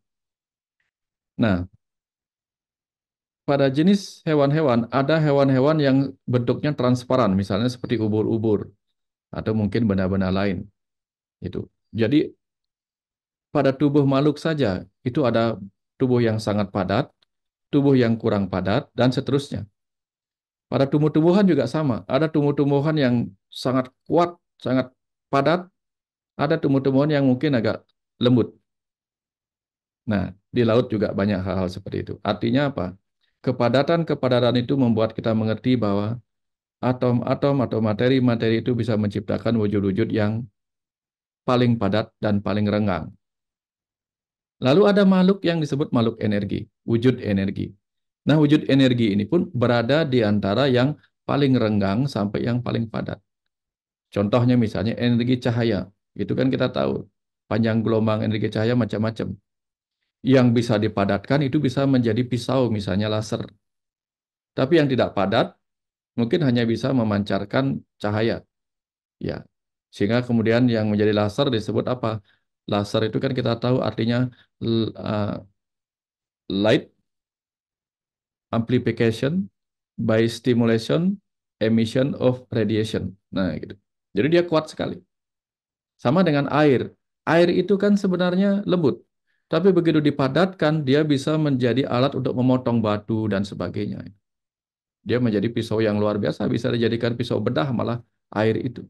Nah, pada jenis hewan-hewan, ada hewan-hewan yang bentuknya transparan, misalnya seperti ubur-ubur atau mungkin benda-benda lain. Itu. Jadi pada tubuh makhluk saja itu ada tubuh yang sangat padat, tubuh yang kurang padat dan seterusnya. Pada tumbuh-tumbuhan juga sama. Ada tumbuh-tumbuhan yang sangat kuat, sangat padat, ada tumbuh-tumbuhan yang mungkin agak lembut. Nah, di laut juga banyak hal-hal seperti itu. Artinya apa? Kepadatan-kepadatan itu membuat kita mengerti bahwa atom-atom atau materi-materi itu bisa menciptakan wujud-wujud yang paling padat dan paling renggang. Lalu ada makhluk yang disebut makhluk energi, wujud energi. Nah, wujud energi ini pun berada di antara yang paling renggang sampai yang paling padat. Contohnya misalnya energi cahaya. Itu kan kita tahu, panjang gelombang energi cahaya macam-macam yang bisa dipadatkan itu bisa menjadi pisau misalnya laser. Tapi yang tidak padat mungkin hanya bisa memancarkan cahaya. Ya. Sehingga kemudian yang menjadi laser disebut apa? Laser itu kan kita tahu artinya uh, light amplification by stimulation emission of radiation. Nah, gitu. Jadi dia kuat sekali. Sama dengan air. Air itu kan sebenarnya lembut tapi begitu dipadatkan, dia bisa menjadi alat untuk memotong batu dan sebagainya. Dia menjadi pisau yang luar biasa, bisa dijadikan pisau bedah malah air itu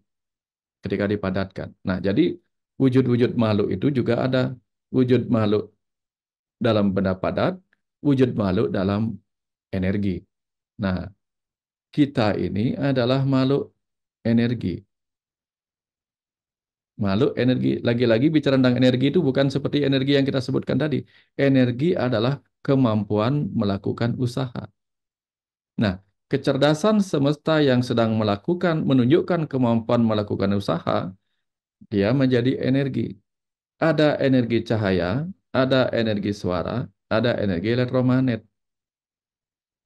ketika dipadatkan. Nah, jadi wujud-wujud makhluk itu juga ada wujud makhluk dalam benda padat, wujud makhluk dalam energi. Nah, kita ini adalah makhluk energi. Malu energi lagi-lagi bicara tentang energi itu bukan seperti energi yang kita sebutkan tadi. Energi adalah kemampuan melakukan usaha. Nah, kecerdasan semesta yang sedang melakukan menunjukkan kemampuan melakukan usaha, dia menjadi energi. Ada energi cahaya, ada energi suara, ada energi elektromagnet.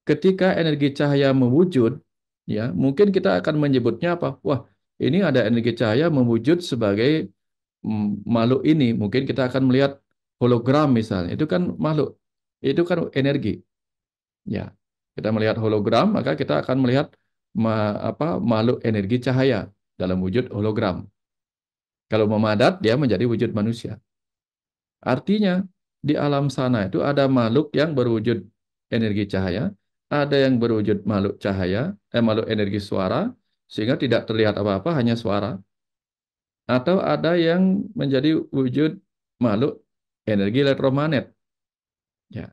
Ketika energi cahaya mewujud, ya, mungkin kita akan menyebutnya apa? Wah, ini ada energi cahaya mewujud sebagai mm, makhluk ini. Mungkin kita akan melihat hologram misalnya. Itu kan makhluk. Itu kan energi. Ya. Kita melihat hologram, maka kita akan melihat ma apa makhluk energi cahaya dalam wujud hologram. Kalau memadat, dia menjadi wujud manusia. Artinya, di alam sana itu ada makhluk yang berwujud energi cahaya, ada yang berwujud makhluk cahaya, eh, makhluk energi suara, sehingga tidak terlihat apa-apa hanya suara atau ada yang menjadi wujud makhluk energi elektromagnet ya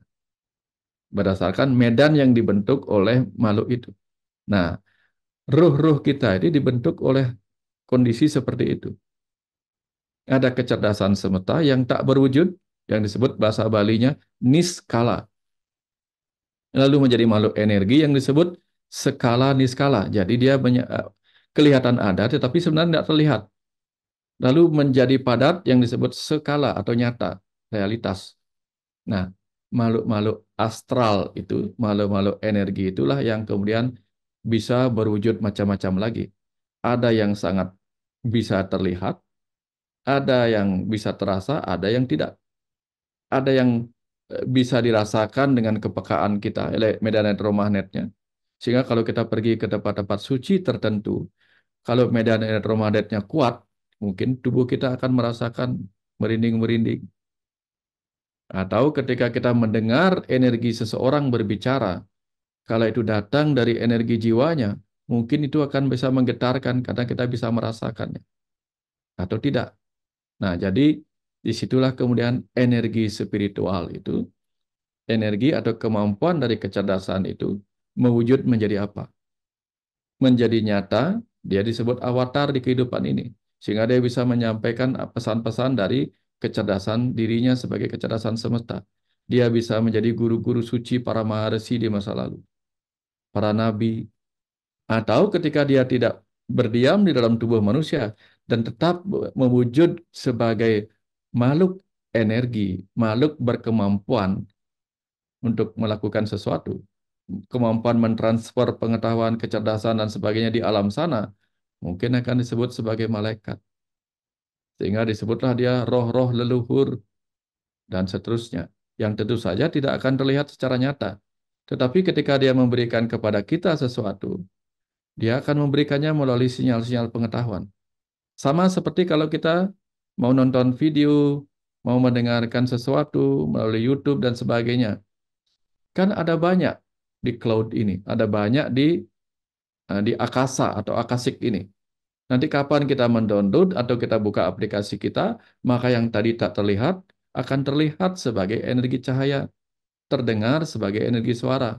berdasarkan medan yang dibentuk oleh makhluk itu nah ruh-ruh kita ini dibentuk oleh kondisi seperti itu ada kecerdasan semesta yang tak berwujud yang disebut bahasa Balinya niskala lalu menjadi makhluk energi yang disebut skala niskala. Jadi dia banyak eh, kelihatan ada tetapi sebenarnya tidak terlihat. Lalu menjadi padat yang disebut skala atau nyata, realitas. Nah, makhluk-makhluk astral itu, makhluk-makhluk energi itulah yang kemudian bisa berwujud macam-macam lagi. Ada yang sangat bisa terlihat, ada yang bisa terasa, ada yang tidak. Ada yang eh, bisa dirasakan dengan kepekaan kita, medan elektromagnetnya. Sehingga kalau kita pergi ke tempat-tempat suci tertentu, kalau medan elektromagnetnya kuat, mungkin tubuh kita akan merasakan merinding-merinding. Atau ketika kita mendengar energi seseorang berbicara, kalau itu datang dari energi jiwanya, mungkin itu akan bisa menggetarkan karena kita bisa merasakannya. Atau tidak. Nah, jadi disitulah kemudian energi spiritual itu, energi atau kemampuan dari kecerdasan itu mewujud menjadi apa? Menjadi nyata, dia disebut avatar di kehidupan ini. Sehingga dia bisa menyampaikan pesan-pesan dari kecerdasan dirinya sebagai kecerdasan semesta. Dia bisa menjadi guru-guru suci para maharesi di masa lalu. Para nabi. Atau ketika dia tidak berdiam di dalam tubuh manusia dan tetap mewujud sebagai makhluk energi, makhluk berkemampuan untuk melakukan sesuatu, kemampuan mentransfer pengetahuan, kecerdasan, dan sebagainya di alam sana, mungkin akan disebut sebagai malaikat. Sehingga disebutlah dia roh-roh leluhur, dan seterusnya. Yang tentu saja tidak akan terlihat secara nyata. Tetapi ketika dia memberikan kepada kita sesuatu, dia akan memberikannya melalui sinyal-sinyal pengetahuan. Sama seperti kalau kita mau nonton video, mau mendengarkan sesuatu melalui YouTube dan sebagainya. Kan ada banyak di cloud ini, ada banyak di eh, di Akasa atau Akasik ini. Nanti kapan kita mendownload atau kita buka aplikasi kita, maka yang tadi tak terlihat akan terlihat sebagai energi cahaya, terdengar sebagai energi suara.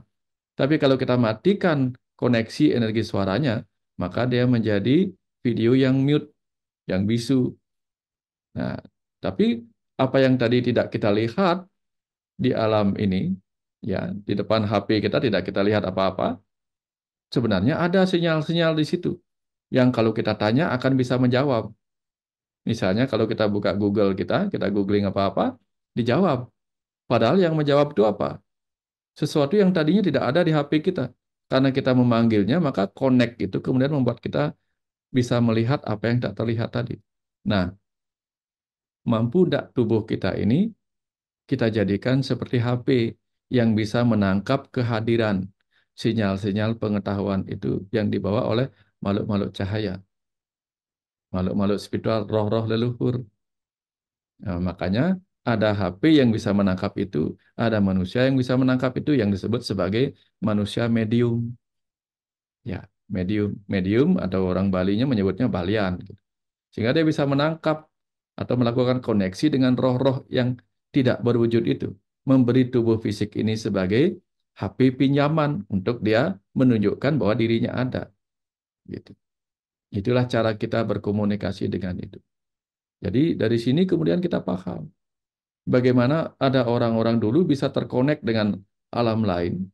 Tapi kalau kita matikan koneksi energi suaranya, maka dia menjadi video yang mute, yang bisu. Nah, tapi apa yang tadi tidak kita lihat di alam ini, ya di depan HP kita tidak kita lihat apa-apa, sebenarnya ada sinyal-sinyal di situ yang kalau kita tanya akan bisa menjawab. Misalnya kalau kita buka Google kita, kita googling apa-apa, dijawab. Padahal yang menjawab itu apa? Sesuatu yang tadinya tidak ada di HP kita. Karena kita memanggilnya, maka connect itu kemudian membuat kita bisa melihat apa yang tak terlihat tadi. Nah, mampu tidak tubuh kita ini kita jadikan seperti HP yang bisa menangkap kehadiran sinyal-sinyal pengetahuan itu yang dibawa oleh makhluk-makhluk cahaya. Makhluk-makhluk spiritual, roh-roh leluhur. Nah, makanya ada HP yang bisa menangkap itu, ada manusia yang bisa menangkap itu yang disebut sebagai manusia medium. Ya, medium, medium atau orang Balinya menyebutnya balian gitu. Sehingga dia bisa menangkap atau melakukan koneksi dengan roh-roh yang tidak berwujud itu memberi tubuh fisik ini sebagai HP pinjaman untuk dia menunjukkan bahwa dirinya ada. Gitu. Itulah cara kita berkomunikasi dengan itu. Jadi dari sini kemudian kita paham bagaimana ada orang-orang dulu bisa terkonek dengan alam lain,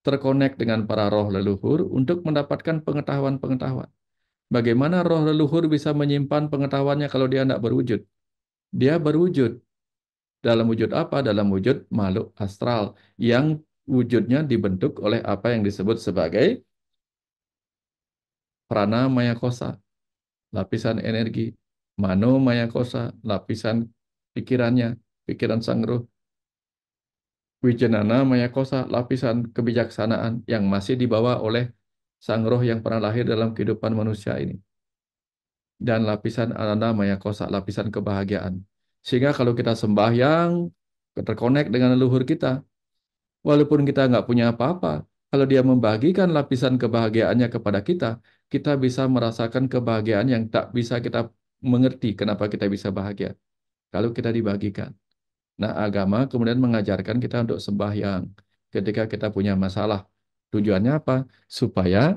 terkonek dengan para roh leluhur untuk mendapatkan pengetahuan-pengetahuan. Bagaimana roh leluhur bisa menyimpan pengetahuannya kalau dia tidak berwujud? Dia berwujud, dalam wujud apa? Dalam wujud makhluk astral yang wujudnya dibentuk oleh apa yang disebut sebagai prana mayakosa, lapisan energi, mano mayakosa, lapisan pikirannya, pikiran sang wijenana mayakosa, lapisan kebijaksanaan yang masih dibawa oleh sang roh yang pernah lahir dalam kehidupan manusia ini. Dan lapisan ananda mayakosa, lapisan kebahagiaan. Sehingga kalau kita sembahyang, terkonek dengan leluhur kita. Walaupun kita nggak punya apa-apa, kalau dia membagikan lapisan kebahagiaannya kepada kita, kita bisa merasakan kebahagiaan yang tak bisa kita mengerti kenapa kita bisa bahagia. Kalau kita dibagikan. Nah agama kemudian mengajarkan kita untuk sembahyang. Ketika kita punya masalah, tujuannya apa? Supaya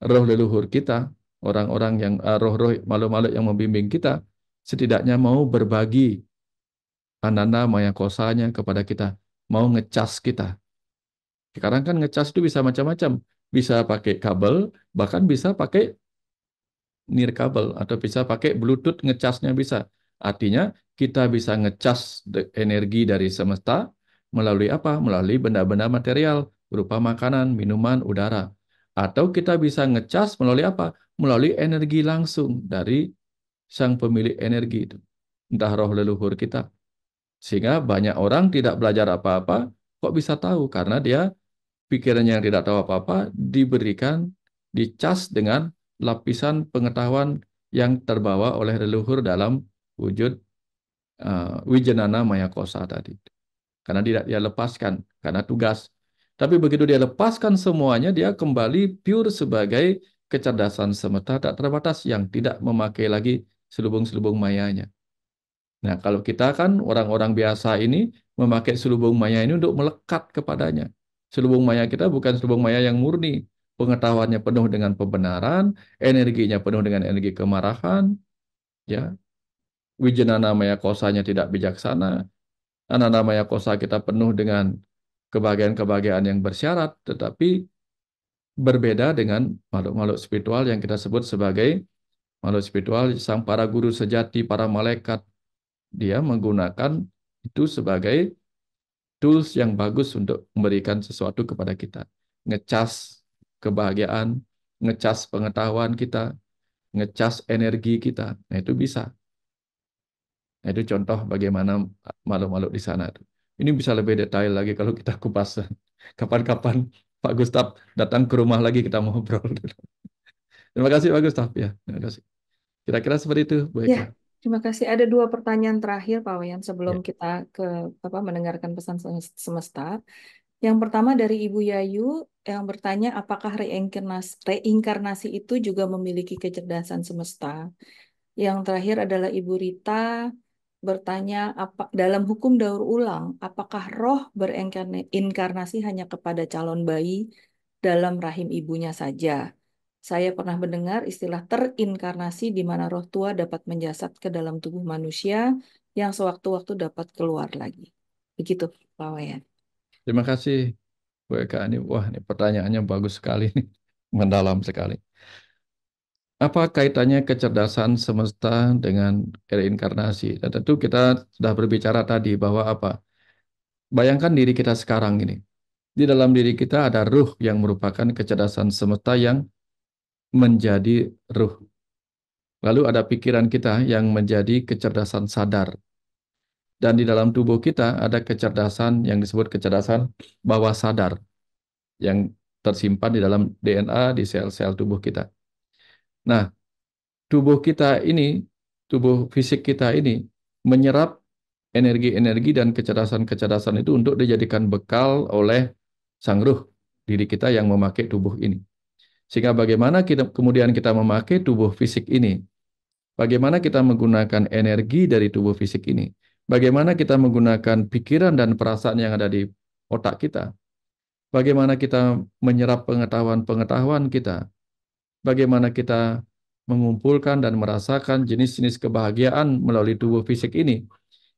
roh leluhur kita, orang-orang yang eh, roh-roh malu-malu yang membimbing kita, setidaknya mau berbagi ananda yang kosanya kepada kita, mau ngecas kita. Sekarang kan ngecas itu bisa macam-macam, bisa pakai kabel, bahkan bisa pakai kabel atau bisa pakai bluetooth ngecasnya bisa. Artinya kita bisa ngecas energi dari semesta melalui apa? Melalui benda-benda material berupa makanan, minuman, udara. Atau kita bisa ngecas melalui apa? Melalui energi langsung dari sang pemilik energi itu. Entah roh leluhur kita sehingga banyak orang tidak belajar apa-apa, kok bisa tahu? Karena dia pikirannya yang tidak tahu apa-apa diberikan, dicas dengan lapisan pengetahuan yang terbawa oleh leluhur dalam wujud uh, eh, wijenana mayakosa tadi. Karena tidak dia lepaskan, karena tugas. Tapi begitu dia lepaskan semuanya, dia kembali pure sebagai kecerdasan semesta tak terbatas yang tidak memakai lagi selubung-selubung mayanya. Nah, kalau kita kan orang-orang biasa ini memakai selubung maya ini untuk melekat kepadanya. Selubung maya kita bukan selubung maya yang murni. Pengetahuannya penuh dengan pembenaran, energinya penuh dengan energi kemarahan, ya. Wijenana maya kosanya tidak bijaksana. Anana maya kosa kita penuh dengan kebahagiaan-kebahagiaan yang bersyarat, tetapi berbeda dengan makhluk-makhluk spiritual yang kita sebut sebagai makhluk spiritual, sang para guru sejati, para malaikat, dia menggunakan itu sebagai tools yang bagus untuk memberikan sesuatu kepada kita. Ngecas kebahagiaan, ngecas pengetahuan kita, ngecas energi kita. Nah, itu bisa. Nah, itu contoh bagaimana makhluk-makhluk di sana. Ini bisa lebih detail lagi kalau kita kupas. Kapan-kapan Pak Gustaf datang ke rumah lagi kita mau ngobrol. Terima kasih Pak Gustaf ya. Terima kasih. Kira-kira seperti itu, Bu Eka. Ya. Terima kasih. Ada dua pertanyaan terakhir, Pak Wayan, sebelum ya. kita ke apa mendengarkan pesan semesta. Yang pertama dari Ibu Yayu yang bertanya apakah reinkarnasi, reinkarnasi itu juga memiliki kecerdasan semesta. Yang terakhir adalah Ibu Rita bertanya apa dalam hukum daur ulang apakah roh berinkarnasi hanya kepada calon bayi dalam rahim ibunya saja saya pernah mendengar istilah terinkarnasi di mana roh tua dapat menjasad ke dalam tubuh manusia yang sewaktu-waktu dapat keluar lagi. Begitu Pak Wayan. Terima kasih Bu Eka ini. Wah, ini pertanyaannya bagus sekali nih. Mendalam sekali. Apa kaitannya kecerdasan semesta dengan reinkarnasi? Dan tentu kita sudah berbicara tadi bahwa apa? Bayangkan diri kita sekarang ini. Di dalam diri kita ada ruh yang merupakan kecerdasan semesta yang menjadi ruh. Lalu ada pikiran kita yang menjadi kecerdasan sadar. Dan di dalam tubuh kita ada kecerdasan yang disebut kecerdasan bawah sadar yang tersimpan di dalam DNA di sel-sel tubuh kita. Nah, tubuh kita ini, tubuh fisik kita ini menyerap energi-energi dan kecerdasan-kecerdasan itu untuk dijadikan bekal oleh sang ruh diri kita yang memakai tubuh ini. Sehingga bagaimana kita kemudian kita memakai tubuh fisik ini? Bagaimana kita menggunakan energi dari tubuh fisik ini? Bagaimana kita menggunakan pikiran dan perasaan yang ada di otak kita? Bagaimana kita menyerap pengetahuan-pengetahuan kita? Bagaimana kita mengumpulkan dan merasakan jenis-jenis kebahagiaan melalui tubuh fisik ini?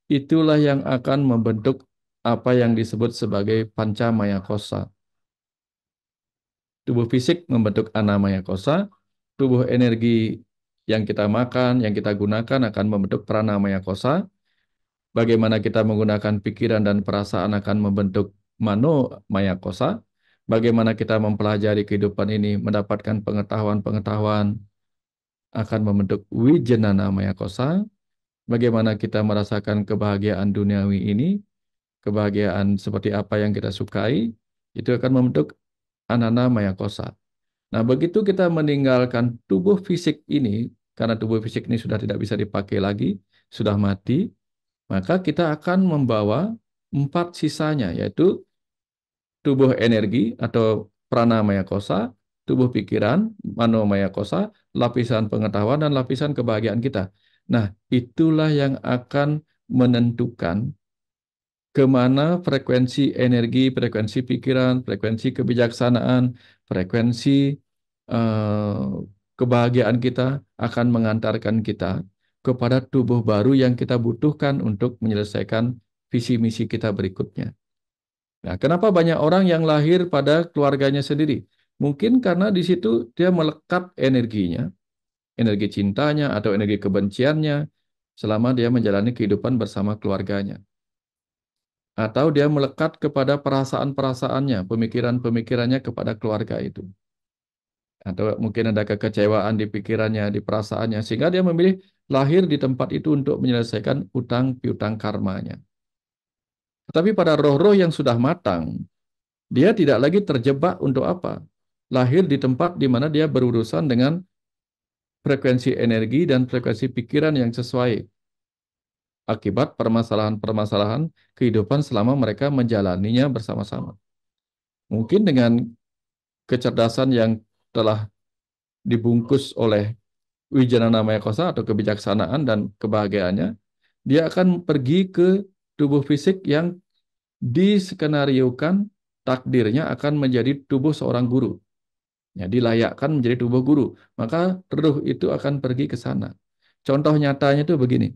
Itulah yang akan membentuk apa yang disebut sebagai pancamaya kosa Tubuh fisik membentuk anamaya kosa, tubuh energi yang kita makan, yang kita gunakan akan membentuk pranamaya kosa. Bagaimana kita menggunakan pikiran dan perasaan akan membentuk mano maya kosa. Bagaimana kita mempelajari kehidupan ini, mendapatkan pengetahuan-pengetahuan akan membentuk wijenana maya kosa. Bagaimana kita merasakan kebahagiaan duniawi ini, kebahagiaan seperti apa yang kita sukai, itu akan membentuk anana maya kosa. Nah, begitu kita meninggalkan tubuh fisik ini, karena tubuh fisik ini sudah tidak bisa dipakai lagi, sudah mati, maka kita akan membawa empat sisanya, yaitu tubuh energi atau prana maya kosa, tubuh pikiran, mano maya kosa, lapisan pengetahuan, dan lapisan kebahagiaan kita. Nah, itulah yang akan menentukan kemana frekuensi energi, frekuensi pikiran, frekuensi kebijaksanaan, frekuensi uh, kebahagiaan kita akan mengantarkan kita kepada tubuh baru yang kita butuhkan untuk menyelesaikan visi misi kita berikutnya. Nah, kenapa banyak orang yang lahir pada keluarganya sendiri? Mungkin karena di situ dia melekat energinya, energi cintanya atau energi kebenciannya selama dia menjalani kehidupan bersama keluarganya atau dia melekat kepada perasaan-perasaannya, pemikiran-pemikirannya kepada keluarga itu. Atau mungkin ada kekecewaan di pikirannya, di perasaannya, sehingga dia memilih lahir di tempat itu untuk menyelesaikan utang piutang karmanya. Tetapi pada roh-roh yang sudah matang, dia tidak lagi terjebak untuk apa? Lahir di tempat di mana dia berurusan dengan frekuensi energi dan frekuensi pikiran yang sesuai akibat permasalahan-permasalahan kehidupan selama mereka menjalaninya bersama-sama. Mungkin dengan kecerdasan yang telah dibungkus oleh wijana namanya kosa atau kebijaksanaan dan kebahagiaannya, dia akan pergi ke tubuh fisik yang diskenariokan takdirnya akan menjadi tubuh seorang guru. Ya, dilayakkan menjadi tubuh guru. Maka ruh itu akan pergi ke sana. Contoh nyatanya itu begini.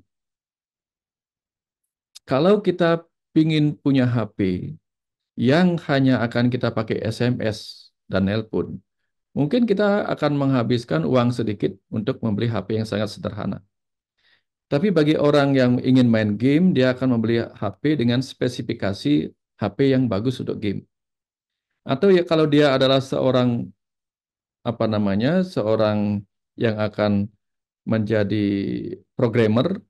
Kalau kita ingin punya HP yang hanya akan kita pakai SMS dan nelpon, mungkin kita akan menghabiskan uang sedikit untuk membeli HP yang sangat sederhana. Tapi bagi orang yang ingin main game, dia akan membeli HP dengan spesifikasi HP yang bagus untuk game. Atau ya kalau dia adalah seorang apa namanya, seorang yang akan menjadi programmer,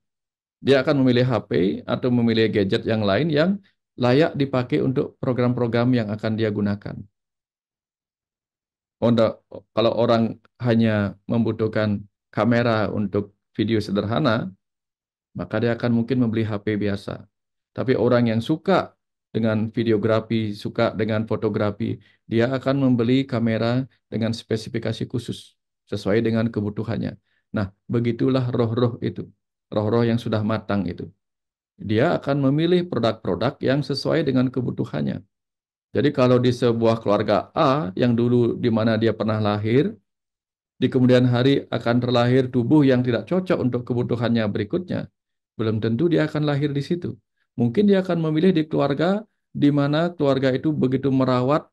dia akan memilih HP atau memilih gadget yang lain yang layak dipakai untuk program-program yang akan dia gunakan. Onda, oh, kalau orang hanya membutuhkan kamera untuk video sederhana, maka dia akan mungkin membeli HP biasa. Tapi orang yang suka dengan videografi, suka dengan fotografi, dia akan membeli kamera dengan spesifikasi khusus sesuai dengan kebutuhannya. Nah, begitulah roh-roh itu roh-roh yang sudah matang itu. Dia akan memilih produk-produk yang sesuai dengan kebutuhannya. Jadi kalau di sebuah keluarga A yang dulu di mana dia pernah lahir, di kemudian hari akan terlahir tubuh yang tidak cocok untuk kebutuhannya berikutnya, belum tentu dia akan lahir di situ. Mungkin dia akan memilih di keluarga di mana keluarga itu begitu merawat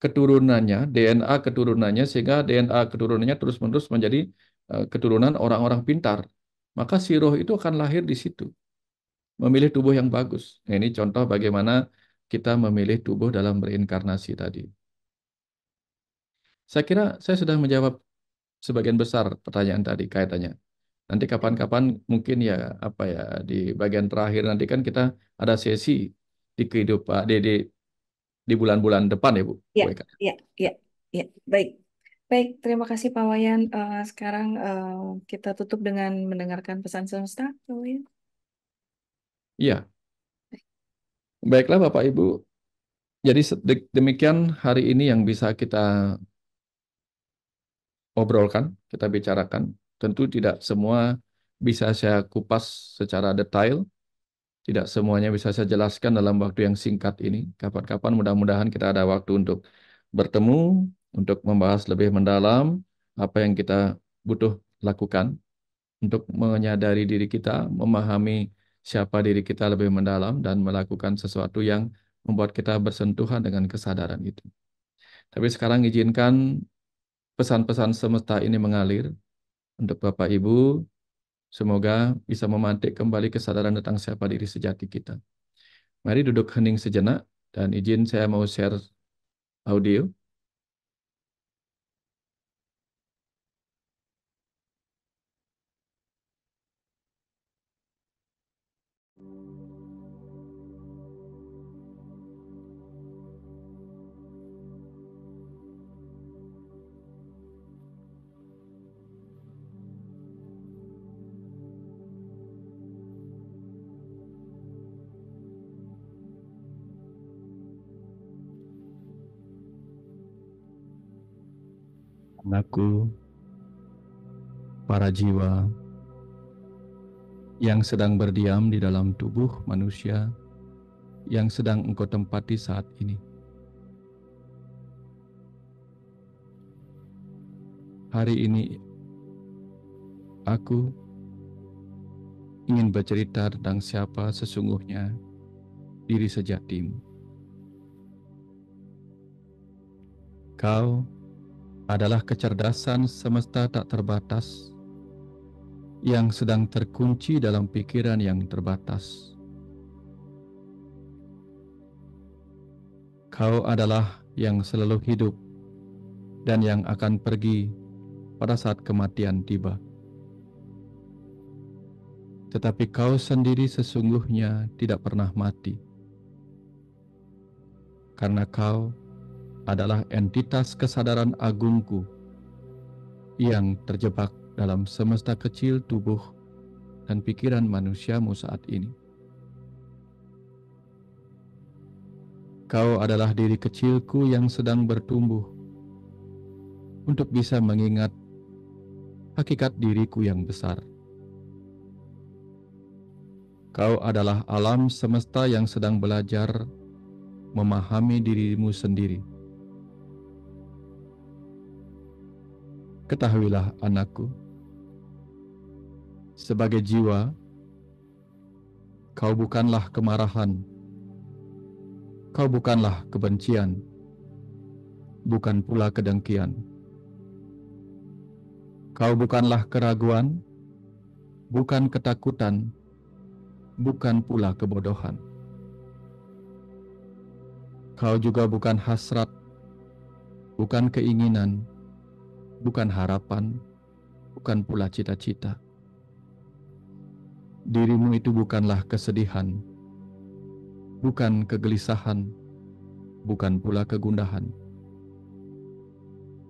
keturunannya, DNA keturunannya, sehingga DNA keturunannya terus-menerus menjadi eh, keturunan orang-orang pintar maka si roh itu akan lahir di situ. Memilih tubuh yang bagus. Nah, ini contoh bagaimana kita memilih tubuh dalam berinkarnasi tadi. Saya kira saya sudah menjawab sebagian besar pertanyaan tadi kaitannya. Nanti kapan-kapan mungkin ya apa ya di bagian terakhir nanti kan kita ada sesi di kehidupan di di, bulan-bulan depan ya Bu. Iya, iya, iya, ya. baik. Baik, terima kasih Pak Wayan. Uh, sekarang uh, kita tutup dengan mendengarkan pesan semesta, Pak Wayan. Iya. Baiklah Bapak Ibu. Jadi demikian hari ini yang bisa kita obrolkan, kita bicarakan. Tentu tidak semua bisa saya kupas secara detail. Tidak semuanya bisa saya jelaskan dalam waktu yang singkat ini. Kapan-kapan mudah-mudahan kita ada waktu untuk bertemu, untuk membahas lebih mendalam apa yang kita butuh lakukan untuk menyadari diri kita, memahami siapa diri kita lebih mendalam dan melakukan sesuatu yang membuat kita bersentuhan dengan kesadaran itu. Tapi sekarang izinkan pesan-pesan semesta ini mengalir untuk Bapak Ibu. Semoga bisa memantik kembali kesadaran tentang siapa diri sejati kita. Mari duduk hening sejenak dan izin saya mau share audio. anakku, para jiwa yang sedang berdiam di dalam tubuh manusia yang sedang engkau tempati saat ini. Hari ini aku ingin bercerita tentang siapa sesungguhnya diri sejatimu. Kau adalah kecerdasan semesta tak terbatas yang sedang terkunci dalam pikiran yang terbatas. Kau adalah yang selalu hidup dan yang akan pergi pada saat kematian tiba. Tetapi kau sendiri sesungguhnya tidak pernah mati. Karena kau adalah entitas kesadaran agungku yang terjebak dalam semesta kecil tubuh dan pikiran manusiamu saat ini. Kau adalah diri kecilku yang sedang bertumbuh untuk bisa mengingat hakikat diriku yang besar. Kau adalah alam semesta yang sedang belajar memahami dirimu sendiri. Ketahuilah anakku, sebagai jiwa, kau bukanlah kemarahan, kau bukanlah kebencian, bukan pula kedengkian. Kau bukanlah keraguan, bukan ketakutan, bukan pula kebodohan. Kau juga bukan hasrat, bukan keinginan, bukan harapan, bukan pula cita-cita. Dirimu itu bukanlah kesedihan, bukan kegelisahan, bukan pula kegundahan.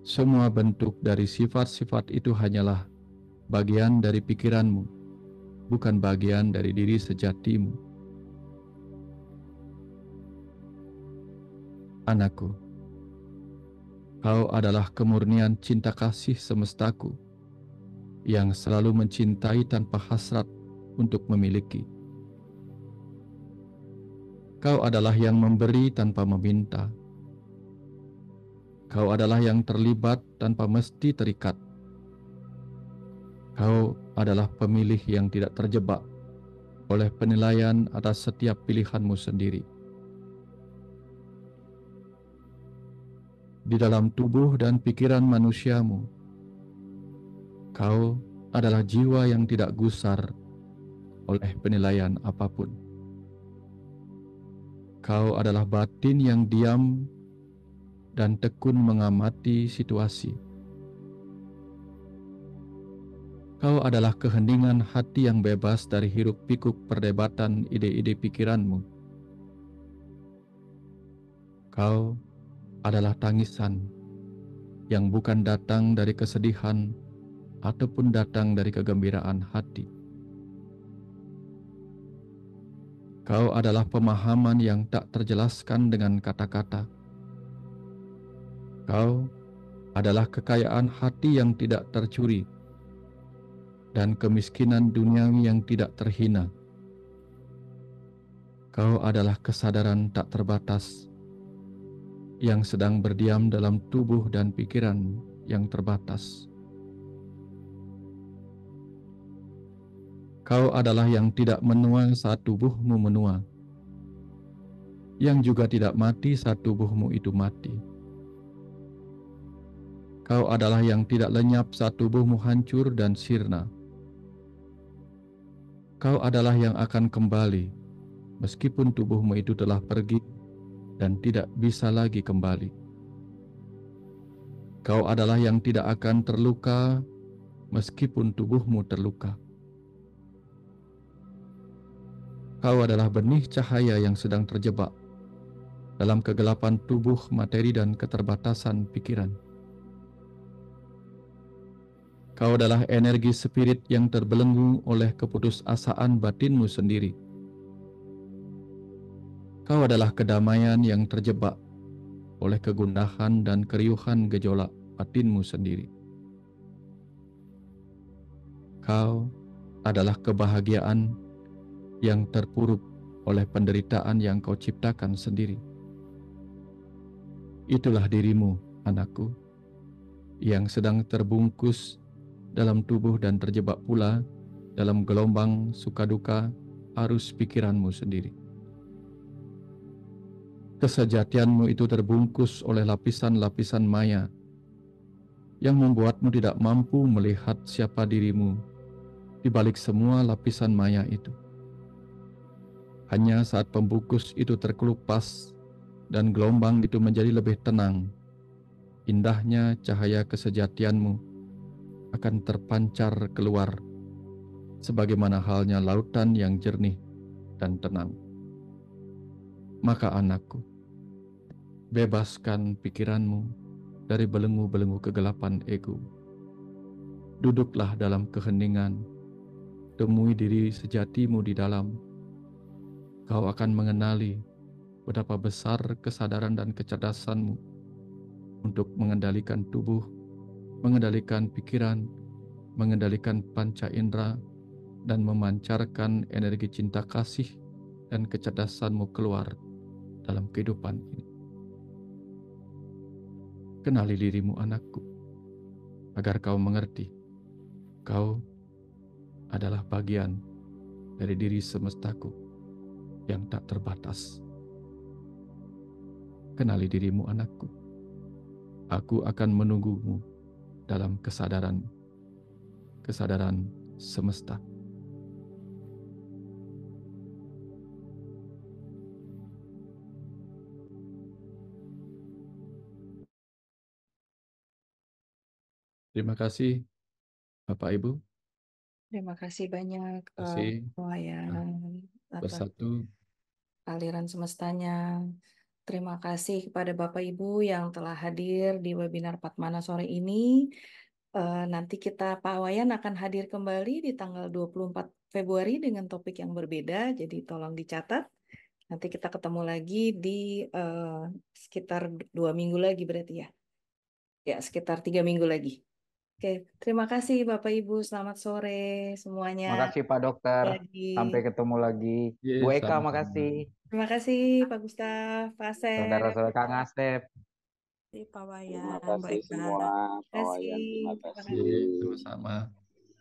Semua bentuk dari sifat-sifat itu hanyalah bagian dari pikiranmu, bukan bagian dari diri sejatimu. Anakku. Kau adalah kemurnian cinta kasih semestaku yang selalu mencintai tanpa hasrat untuk memiliki. Kau adalah yang memberi tanpa meminta. Kau adalah yang terlibat tanpa mesti terikat. Kau adalah pemilih yang tidak terjebak oleh penilaian atas setiap pilihanmu sendiri. di dalam tubuh dan pikiran manusiamu. Kau adalah jiwa yang tidak gusar oleh penilaian apapun. Kau adalah batin yang diam dan tekun mengamati situasi. Kau adalah keheningan hati yang bebas dari hiruk-pikuk perdebatan ide-ide pikiranmu. Kau adalah tangisan yang bukan datang dari kesedihan ataupun datang dari kegembiraan hati. Kau adalah pemahaman yang tak terjelaskan dengan kata-kata. Kau adalah kekayaan hati yang tidak tercuri dan kemiskinan duniawi yang tidak terhina. Kau adalah kesadaran tak terbatas yang sedang berdiam dalam tubuh dan pikiran yang terbatas. Kau adalah yang tidak menua saat tubuhmu menua, yang juga tidak mati saat tubuhmu itu mati. Kau adalah yang tidak lenyap saat tubuhmu hancur dan sirna. Kau adalah yang akan kembali, meskipun tubuhmu itu telah pergi dan tidak bisa lagi kembali. Kau adalah yang tidak akan terluka meskipun tubuhmu terluka. Kau adalah benih cahaya yang sedang terjebak dalam kegelapan tubuh, materi, dan keterbatasan pikiran. Kau adalah energi spirit yang terbelenggu oleh keputusasaan batinmu sendiri Kau adalah kedamaian yang terjebak oleh kegundahan dan keriuhan gejolak batinmu sendiri. Kau adalah kebahagiaan yang terpuruk oleh penderitaan yang kau ciptakan sendiri. Itulah dirimu, anakku, yang sedang terbungkus dalam tubuh dan terjebak pula dalam gelombang suka duka arus pikiranmu sendiri kesejatianmu itu terbungkus oleh lapisan-lapisan maya yang membuatmu tidak mampu melihat siapa dirimu di balik semua lapisan maya itu. Hanya saat pembungkus itu terkelupas dan gelombang itu menjadi lebih tenang, indahnya cahaya kesejatianmu akan terpancar keluar, sebagaimana halnya lautan yang jernih dan tenang. Maka anakku, Bebaskan pikiranmu dari belenggu-belenggu kegelapan ego. Duduklah dalam keheningan, temui diri sejatimu di dalam. Kau akan mengenali betapa besar kesadaran dan kecerdasanmu untuk mengendalikan tubuh, mengendalikan pikiran, mengendalikan panca indera, dan memancarkan energi cinta kasih dan kecerdasanmu keluar dalam kehidupan ini. Kenali dirimu anakku, agar kau mengerti, kau adalah bagian dari diri semestaku yang tak terbatas. Kenali dirimu anakku, aku akan menunggumu dalam kesadaran, kesadaran semesta. Terima kasih Bapak Ibu. Terima kasih banyak Pak eh, kasih. Uh, ah, satu bersatu aliran semestanya. Terima kasih kepada Bapak Ibu yang telah hadir di webinar Patmana sore ini. Uh, nanti kita Pak Wayan akan hadir kembali di tanggal 24 Februari dengan topik yang berbeda, jadi tolong dicatat. Nanti kita ketemu lagi di uh, sekitar dua minggu lagi berarti ya. Ya, sekitar tiga minggu lagi. Oke, terima kasih Bapak Ibu. Selamat sore semuanya. Terima kasih Pak Dokter. Lagi. Sampai ketemu lagi. Yes, iya, Bu Eka, sama. makasih. Terima kasih Pak Gustaf, Pak Asep. Saudara-saudara Kang Asep. Pak Wayan, terima kasih Eka. semua. Pak kasih. terima kasih. Iya, sama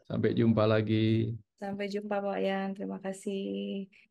Sampai jumpa lagi. Sampai jumpa Pak Wayan. Terima kasih.